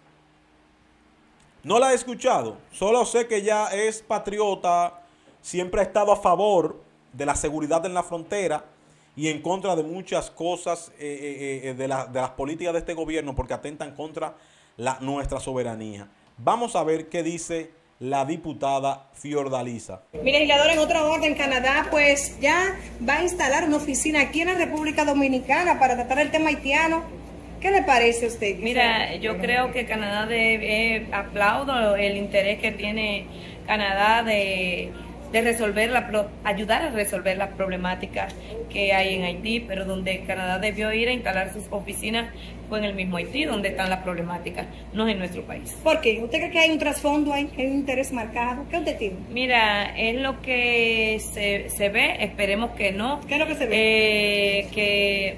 No la he escuchado, solo sé que ya es patriota, siempre ha estado a favor de la seguridad en la frontera y en contra de muchas cosas eh, eh, eh, de, de, las políticas de este gobierno porque atentan contra la, nuestra soberanía. Vamos a ver qué dice la diputada Fiordaliza. Mi legislador en otra orden, Canadá, pues ya va a instalar una oficina aquí en la República Dominicana para tratar el tema haitiano. ¿Qué le parece a usted? Mira, yo creo que Canadá debe... Eh, aplaudo el interés que tiene Canadá de de resolver la ayudar a resolver las problemáticas que hay en Haití, pero donde Canadá debió ir a instalar sus oficinas fue en el mismo Haití, donde están las problemáticas, no en nuestro país. ¿Por qué? ¿Usted cree que hay un trasfondo, hay, hay un interés marcado? ¿Qué usted tiene? Mira, es lo que se, se, ve, esperemos que no. ¿Qué es lo que se ve? Eh, que,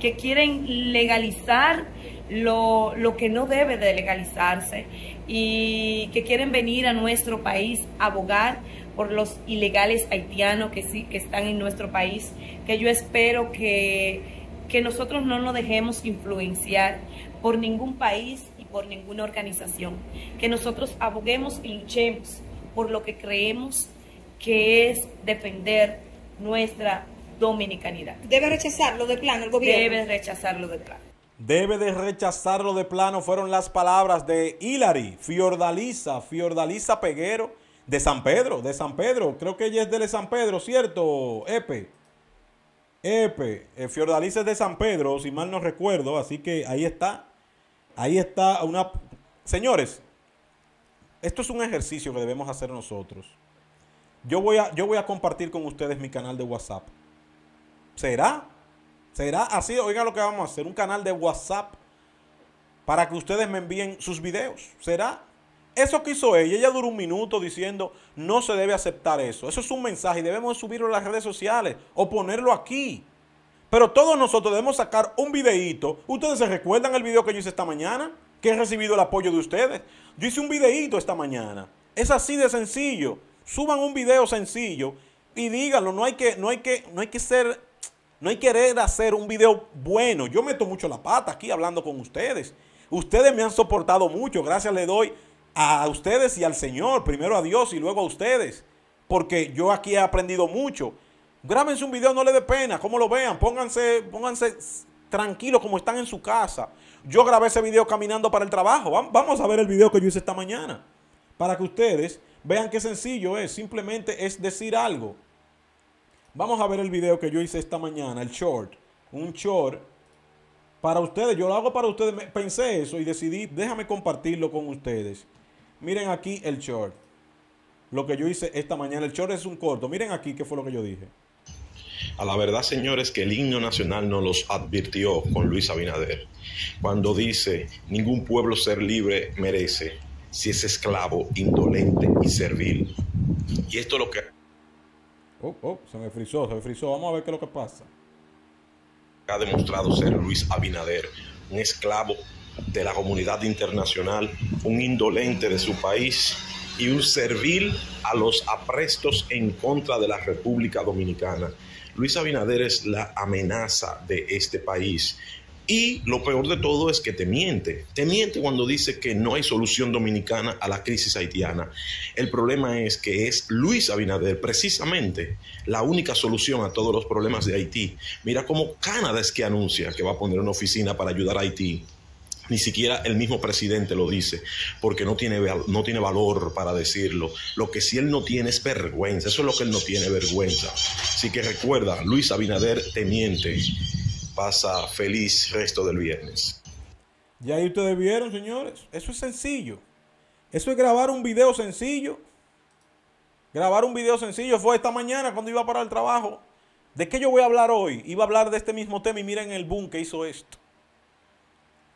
que quieren legalizar lo, lo, que no debe de legalizarse y que quieren venir a nuestro país a abogar por los ilegales haitianos que sí, que están en nuestro país, que yo espero que, que nosotros no nos dejemos influenciar por ningún país y por ninguna organización, que nosotros aboguemos y luchemos por lo que creemos que es defender nuestra dominicanidad. Debe rechazarlo de plano el gobierno. Debe rechazarlo de plano. Debe de rechazarlo de plano fueron las palabras de Hilary Fiordaliza, Fiordaliza Peguero, de San Pedro, de San Pedro. Creo que ella es de San Pedro, ¿cierto, Epe? Epe, eh, Fiordalice es de San Pedro, si mal no recuerdo. Así que ahí está. Ahí está una... Señores, esto es un ejercicio que debemos hacer nosotros. Yo voy a, yo voy a compartir con ustedes mi canal de WhatsApp. ¿Será? ¿Será así? Oigan lo que vamos a hacer, un canal de WhatsApp para que ustedes me envíen sus videos. ¿Será? Eso que hizo ella, ella duró un minuto diciendo, no se debe aceptar eso. Eso es un mensaje y debemos subirlo a las redes sociales o ponerlo aquí. Pero todos nosotros debemos sacar un videíto. Ustedes se recuerdan el video que yo hice esta mañana, que he recibido el apoyo de ustedes. Yo hice un videíto esta mañana. Es así de sencillo. Suban un video sencillo y díganlo. No hay que, no hay que, no hay que ser, no hay que querer hacer un video bueno. Yo meto mucho la pata aquí hablando con ustedes. Ustedes me han soportado mucho. Gracias le doy a ustedes y al Señor, primero a Dios y luego a ustedes, porque yo aquí he aprendido mucho. Grábense un video, no le dé pena, como lo vean, pónganse, pónganse tranquilos como están en su casa. Yo grabé ese video caminando para el trabajo. Vamos a ver el video que yo hice esta mañana, para que ustedes vean qué sencillo es, simplemente es decir algo. Vamos a ver el video que yo hice esta mañana, el short, un short para ustedes, yo lo hago para ustedes, pensé eso y decidí, déjame compartirlo con ustedes. Miren aquí el short. Lo que yo hice esta mañana, el short es un corto. Miren aquí qué fue lo que yo dije. A la verdad, señores, que el himno nacional nos los advirtió con Luis Abinader. Cuando dice, ningún pueblo ser libre merece si es esclavo, indolente y servil. Y esto es lo que... Oh, oh, se me frizó, se me frizó. Vamos a ver qué es lo que pasa. Ha demostrado ser Luis Abinader, un esclavo de la comunidad internacional, un indolente de su país y un servil a los aprestos en contra de la República Dominicana. Luis Abinader es la amenaza de este país. Y lo peor de todo es que te miente. Te miente cuando dice que no hay solución dominicana a la crisis haitiana. El problema es que es Luis Abinader precisamente la única solución a todos los problemas de Haití. Mira cómo Canadá es que anuncia que va a poner una oficina para ayudar a Haití. Ni siquiera el mismo presidente lo dice, porque no tiene, no tiene valor para decirlo. Lo que sí él no tiene es vergüenza, eso es lo que él no tiene, vergüenza. Así que recuerda, Luis Abinader, miente pasa feliz resto del viernes. Ya ahí ustedes vieron, señores, eso es sencillo. Eso es grabar un video sencillo. Grabar un video sencillo fue esta mañana cuando iba para el trabajo. ¿De qué yo voy a hablar hoy? Iba a hablar de este mismo tema y miren el boom que hizo esto.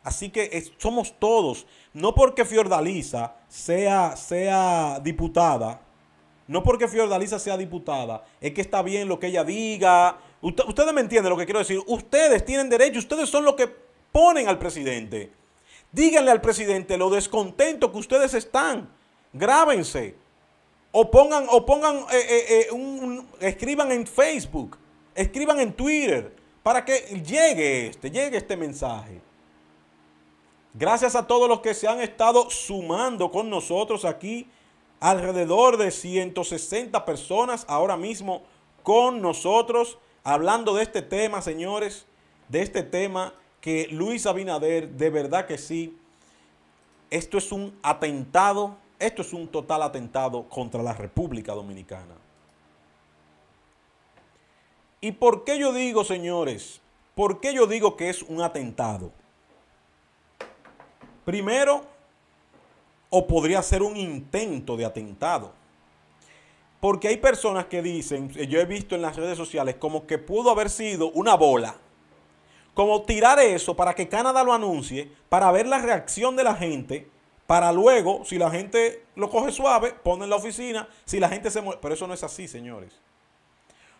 Así que somos todos. No porque Fiordaliza sea, sea diputada, no porque Fiordaliza sea diputada, es que está bien lo que ella diga. ustedes me entienden lo que quiero decir. Ustedes tienen derecho, ustedes son los que ponen al presidente. Díganle al presidente lo descontento que ustedes están. Grábense. O pongan, o pongan, eh, eh, eh, escriban en Facebook, escriban en Twitter, para que llegue este, llegue este mensaje. Gracias a todos los que se han estado sumando con nosotros aquí. Alrededor de 160 personas ahora mismo con nosotros hablando de este tema, señores. De este tema que Luis Abinader, de verdad que sí. Esto es un atentado, esto es un total atentado contra la República Dominicana. ¿Y por qué yo digo, señores? ¿Por qué yo digo que es un atentado? Primero, o podría ser un intento de atentado. Porque hay personas que dicen, eh, yo he visto en las redes sociales, como que pudo haber sido una bola. Como tirar eso para que Canadá lo anuncie, para ver la reacción de la gente, para luego, si la gente lo coge suave, pone en la oficina, si la gente se mueve. Pero eso no es así, señores.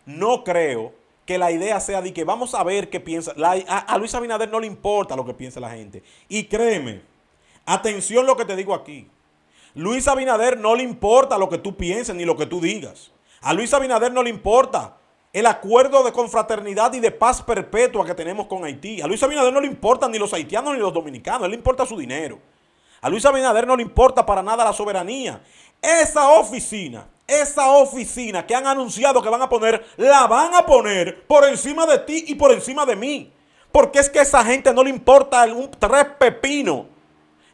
No creo que la idea sea de que vamos a ver qué piensa. a, Luis Abinader no le importa lo que piensa la gente. Y créeme, Atención lo que te digo aquí. Luis Abinader no le importa lo que tú pienses ni lo que tú digas. A Luis Abinader no le importa el acuerdo de confraternidad y de paz perpetua que tenemos con Haití. A Luis Abinader no le importan ni los haitianos ni los dominicanos, le importa su dinero. A Luis Abinader no le importa para nada la soberanía. Esa oficina, esa oficina que han anunciado que van a poner, la van a poner por encima de ti y por encima de mí. Porque es que a esa gente no le importa un tres pepino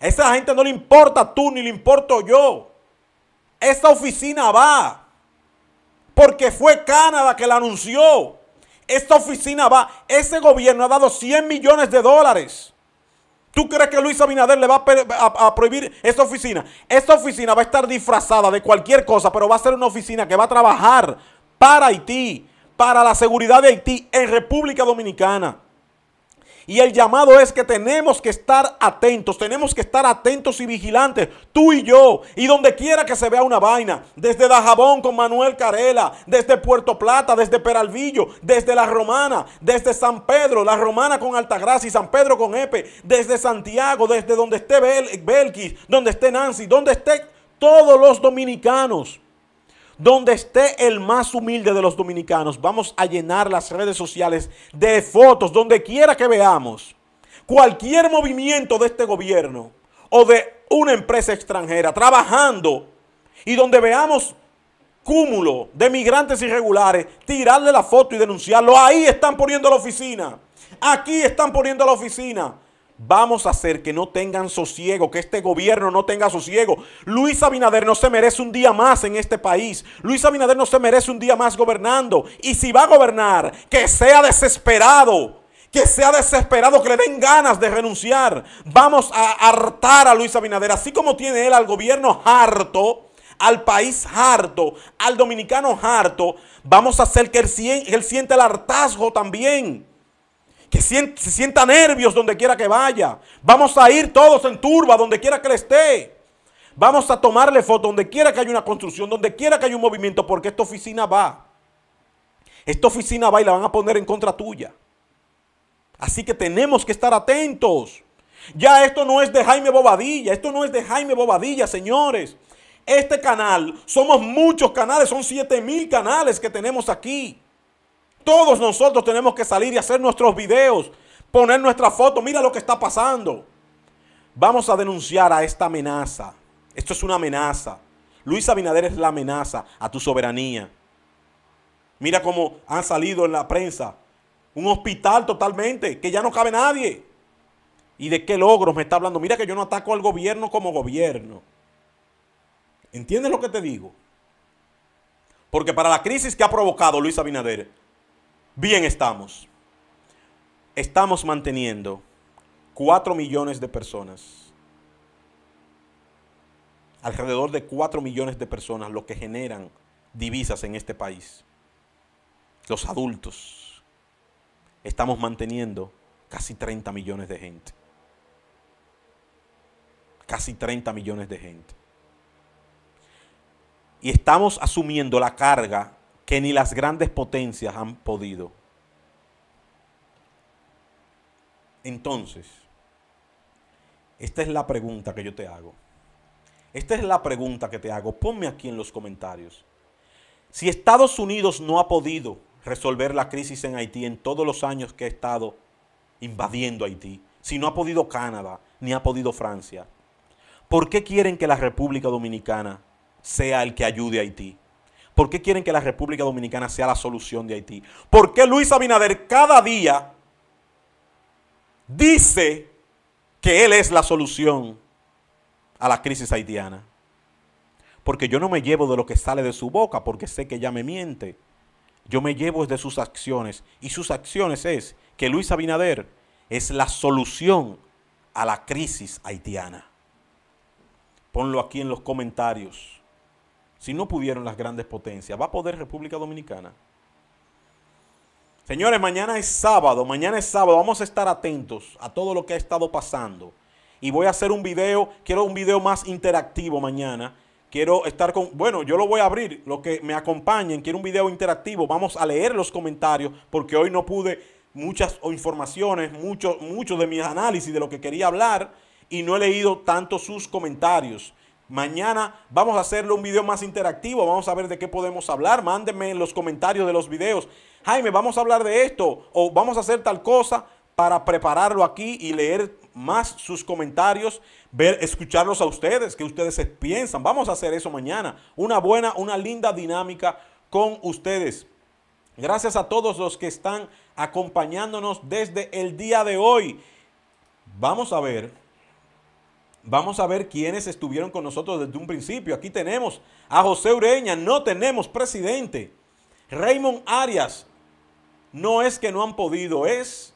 esa gente no le importa tú ni le importo yo. Esta oficina va. Porque fue Canadá que la anunció. Esta oficina va. Ese gobierno ha dado 100 millones de dólares. ¿Tú crees que Luis Abinader le va a, prohibir esta oficina? Esta oficina va a estar disfrazada de cualquier cosa, pero va a ser una oficina que va a trabajar para Haití, para la seguridad de Haití en República Dominicana. Y el llamado es que tenemos que estar atentos, tenemos que estar atentos y vigilantes, tú y yo, y donde quiera que se vea una vaina, desde Dajabón con Manuel Carela, desde Puerto Plata, desde Peralvillo, desde La Romana, desde San Pedro, La Romana con Altagracia y San Pedro con Epe, desde Santiago, desde donde esté Bel Belkis, donde esté Nancy, donde esté todos los dominicanos donde esté el más humilde de los dominicanos, vamos a llenar las redes sociales de fotos, donde quiera que veamos cualquier movimiento de este gobierno o de una empresa extranjera trabajando y donde veamos cúmulo de migrantes irregulares, tirarle la foto y denunciarlo. Ahí están poniendo la oficina. Aquí están poniendo la oficina. Vamos a hacer que no tengan sosiego, que este gobierno no tenga sosiego. Luis Abinader no se merece un día más en este país. Luis Abinader no se merece un día más gobernando. Y si va a gobernar, que sea desesperado. Que sea desesperado, que le den ganas de renunciar. Vamos a hartar a Luis Abinader. Así como tiene él al gobierno harto, al país harto, al dominicano harto, vamos a hacer que él, él sienta el hartazgo también que se sienta nervios donde quiera que vaya. Vamos a ir todos en turba, donde quiera que le esté. Vamos a tomarle foto donde quiera que haya una construcción, donde quiera que haya un movimiento, porque esta oficina va. Esta oficina va y la van a poner en contra tuya. Así que tenemos que estar atentos. Ya esto no es de Jaime Bobadilla, esto no es de Jaime Bobadilla, señores. Este canal, somos muchos canales, son 7 mil canales que tenemos aquí. Todos nosotros tenemos que salir y hacer nuestros videos, poner nuestra foto, mira lo que está pasando. Vamos a denunciar a esta amenaza. Esto es una amenaza. Luis Abinader es la amenaza a tu soberanía. Mira cómo han salido en la prensa. Un hospital totalmente, que ya no cabe nadie. ¿Y de qué logros me está hablando? Mira que yo no ataco al gobierno como gobierno. ¿Entiendes lo que te digo? Porque para la crisis que ha provocado Luis Abinader, Bien estamos. Estamos manteniendo 4 millones de personas. Alrededor de 4 millones de personas lo que generan divisas en este país. Los adultos. Estamos manteniendo casi 30 millones de gente. Casi 30 millones de gente. Y estamos asumiendo la carga que ni las grandes potencias han podido. Entonces, esta es la pregunta que yo te hago. Esta es la pregunta que te hago. Ponme aquí en los comentarios. Si Estados Unidos no ha podido resolver la crisis en Haití en todos los años que ha estado invadiendo Haití, si no ha podido Canadá, ni ha podido Francia, ¿por qué quieren que la República Dominicana sea el que ayude a Haití? ¿Por qué quieren que la República Dominicana sea la solución de Haití? ¿Por qué Luis Abinader cada día dice que él es la solución a la crisis haitiana? Porque yo no me llevo de lo que sale de su boca, porque sé que ya me miente. Yo me llevo de sus acciones. Y sus acciones es que Luis Abinader es la solución a la crisis haitiana. Ponlo aquí en los comentarios. Si no pudieron las grandes potencias, ¿va a poder República Dominicana? Señores, mañana es sábado, mañana es sábado, vamos a estar atentos a todo lo que ha estado pasando. Y voy a hacer un video, quiero un video más interactivo mañana. Quiero estar con, bueno, yo lo voy a abrir, lo que me acompañen, quiero un video interactivo, vamos a leer los comentarios, porque hoy no pude muchas informaciones, muchos mucho de mis análisis de lo que quería hablar, y no he leído tanto sus comentarios. Mañana vamos a hacerle un video más interactivo. Vamos a ver de qué podemos hablar. Mándenme en los comentarios de los videos. Jaime, vamos a hablar de esto o vamos a hacer tal cosa para prepararlo aquí y leer más sus comentarios, ver, escucharlos a ustedes, que ustedes piensan. Vamos a hacer eso mañana. Una buena, una linda dinámica con ustedes. Gracias a todos los que están acompañándonos desde el día de hoy. Vamos a ver Vamos a ver quiénes estuvieron con nosotros desde un principio. Aquí tenemos a José Ureña, no tenemos presidente. Raymond Arias, no es que no han podido, es,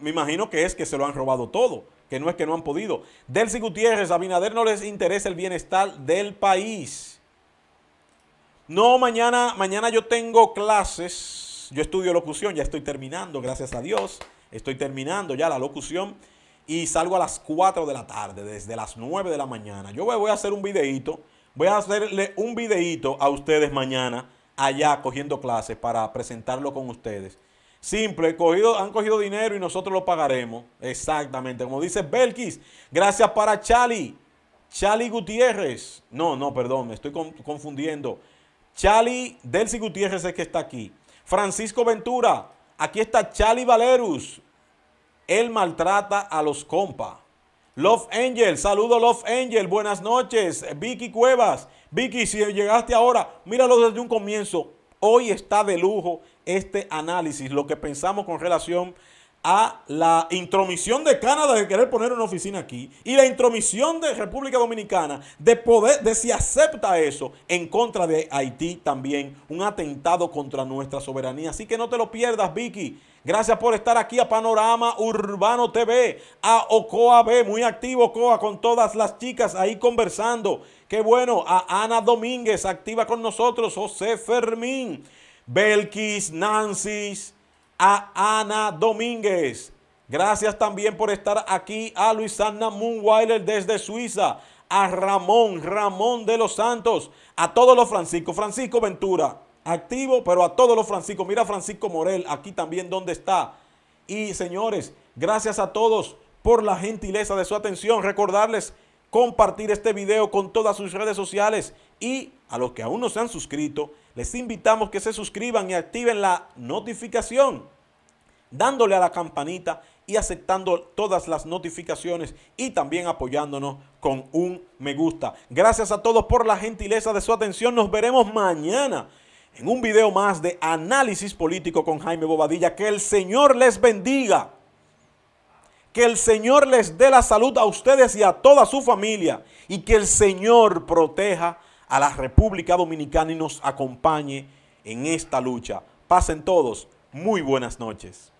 me imagino que es que se lo han robado todo, que no es que no han podido. Delcy Gutiérrez, Binader no les interesa el bienestar del país. No, mañana, mañana yo tengo clases, yo estudio locución, ya estoy terminando, gracias a Dios, estoy terminando ya la locución y salgo a las 4 de la tarde, desde las 9 de la mañana. Yo voy a hacer un videito voy a hacerle un videito a ustedes mañana allá cogiendo clases para presentarlo con ustedes. Simple, cogido, han cogido dinero y nosotros lo pagaremos. Exactamente, como dice Belkis. Gracias para Chali. Chali Gutiérrez. No, no, perdón, me estoy confundiendo. Chali Delcy Gutiérrez es que está aquí. Francisco Ventura. Aquí está Chali Valerus. Él maltrata a los compa. Love Angel, saludo Love Angel, buenas noches. Vicky Cuevas, Vicky, si llegaste ahora, míralo desde un comienzo. Hoy está de lujo este análisis, lo que pensamos con relación a la intromisión de Canadá de querer poner una oficina aquí y la intromisión de República Dominicana de poder, de si acepta eso, en contra de Haití también, un atentado contra nuestra soberanía. Así que no te lo pierdas, Vicky. Gracias por estar aquí a Panorama Urbano TV, a Ocoa B, muy activo Ocoa, con todas las chicas ahí conversando. Qué bueno, a Ana Domínguez, activa con nosotros, José Fermín, Belkis, Nancy a Ana Domínguez. Gracias también por estar aquí a Luisana Moonweiler desde Suiza, a Ramón, Ramón de los Santos, a todos los Francisco, Francisco Ventura, activo, pero a todos los Francisco. Mira Francisco Morel, aquí también donde está. Y señores, gracias a todos por la gentileza de su atención. Recordarles compartir este video con todas sus redes sociales y a los que aún no se han suscrito, les invitamos que se suscriban y activen la notificación dándole a la campanita y aceptando todas las notificaciones y también apoyándonos con un me gusta. Gracias a todos por la gentileza de su atención. Nos veremos mañana en un video más de análisis político con Jaime Bobadilla. Que el Señor les bendiga. Que el Señor les dé la salud a ustedes y a toda su familia. Y que el Señor proteja a la República Dominicana y nos acompañe en esta lucha. Pasen todos, muy buenas noches.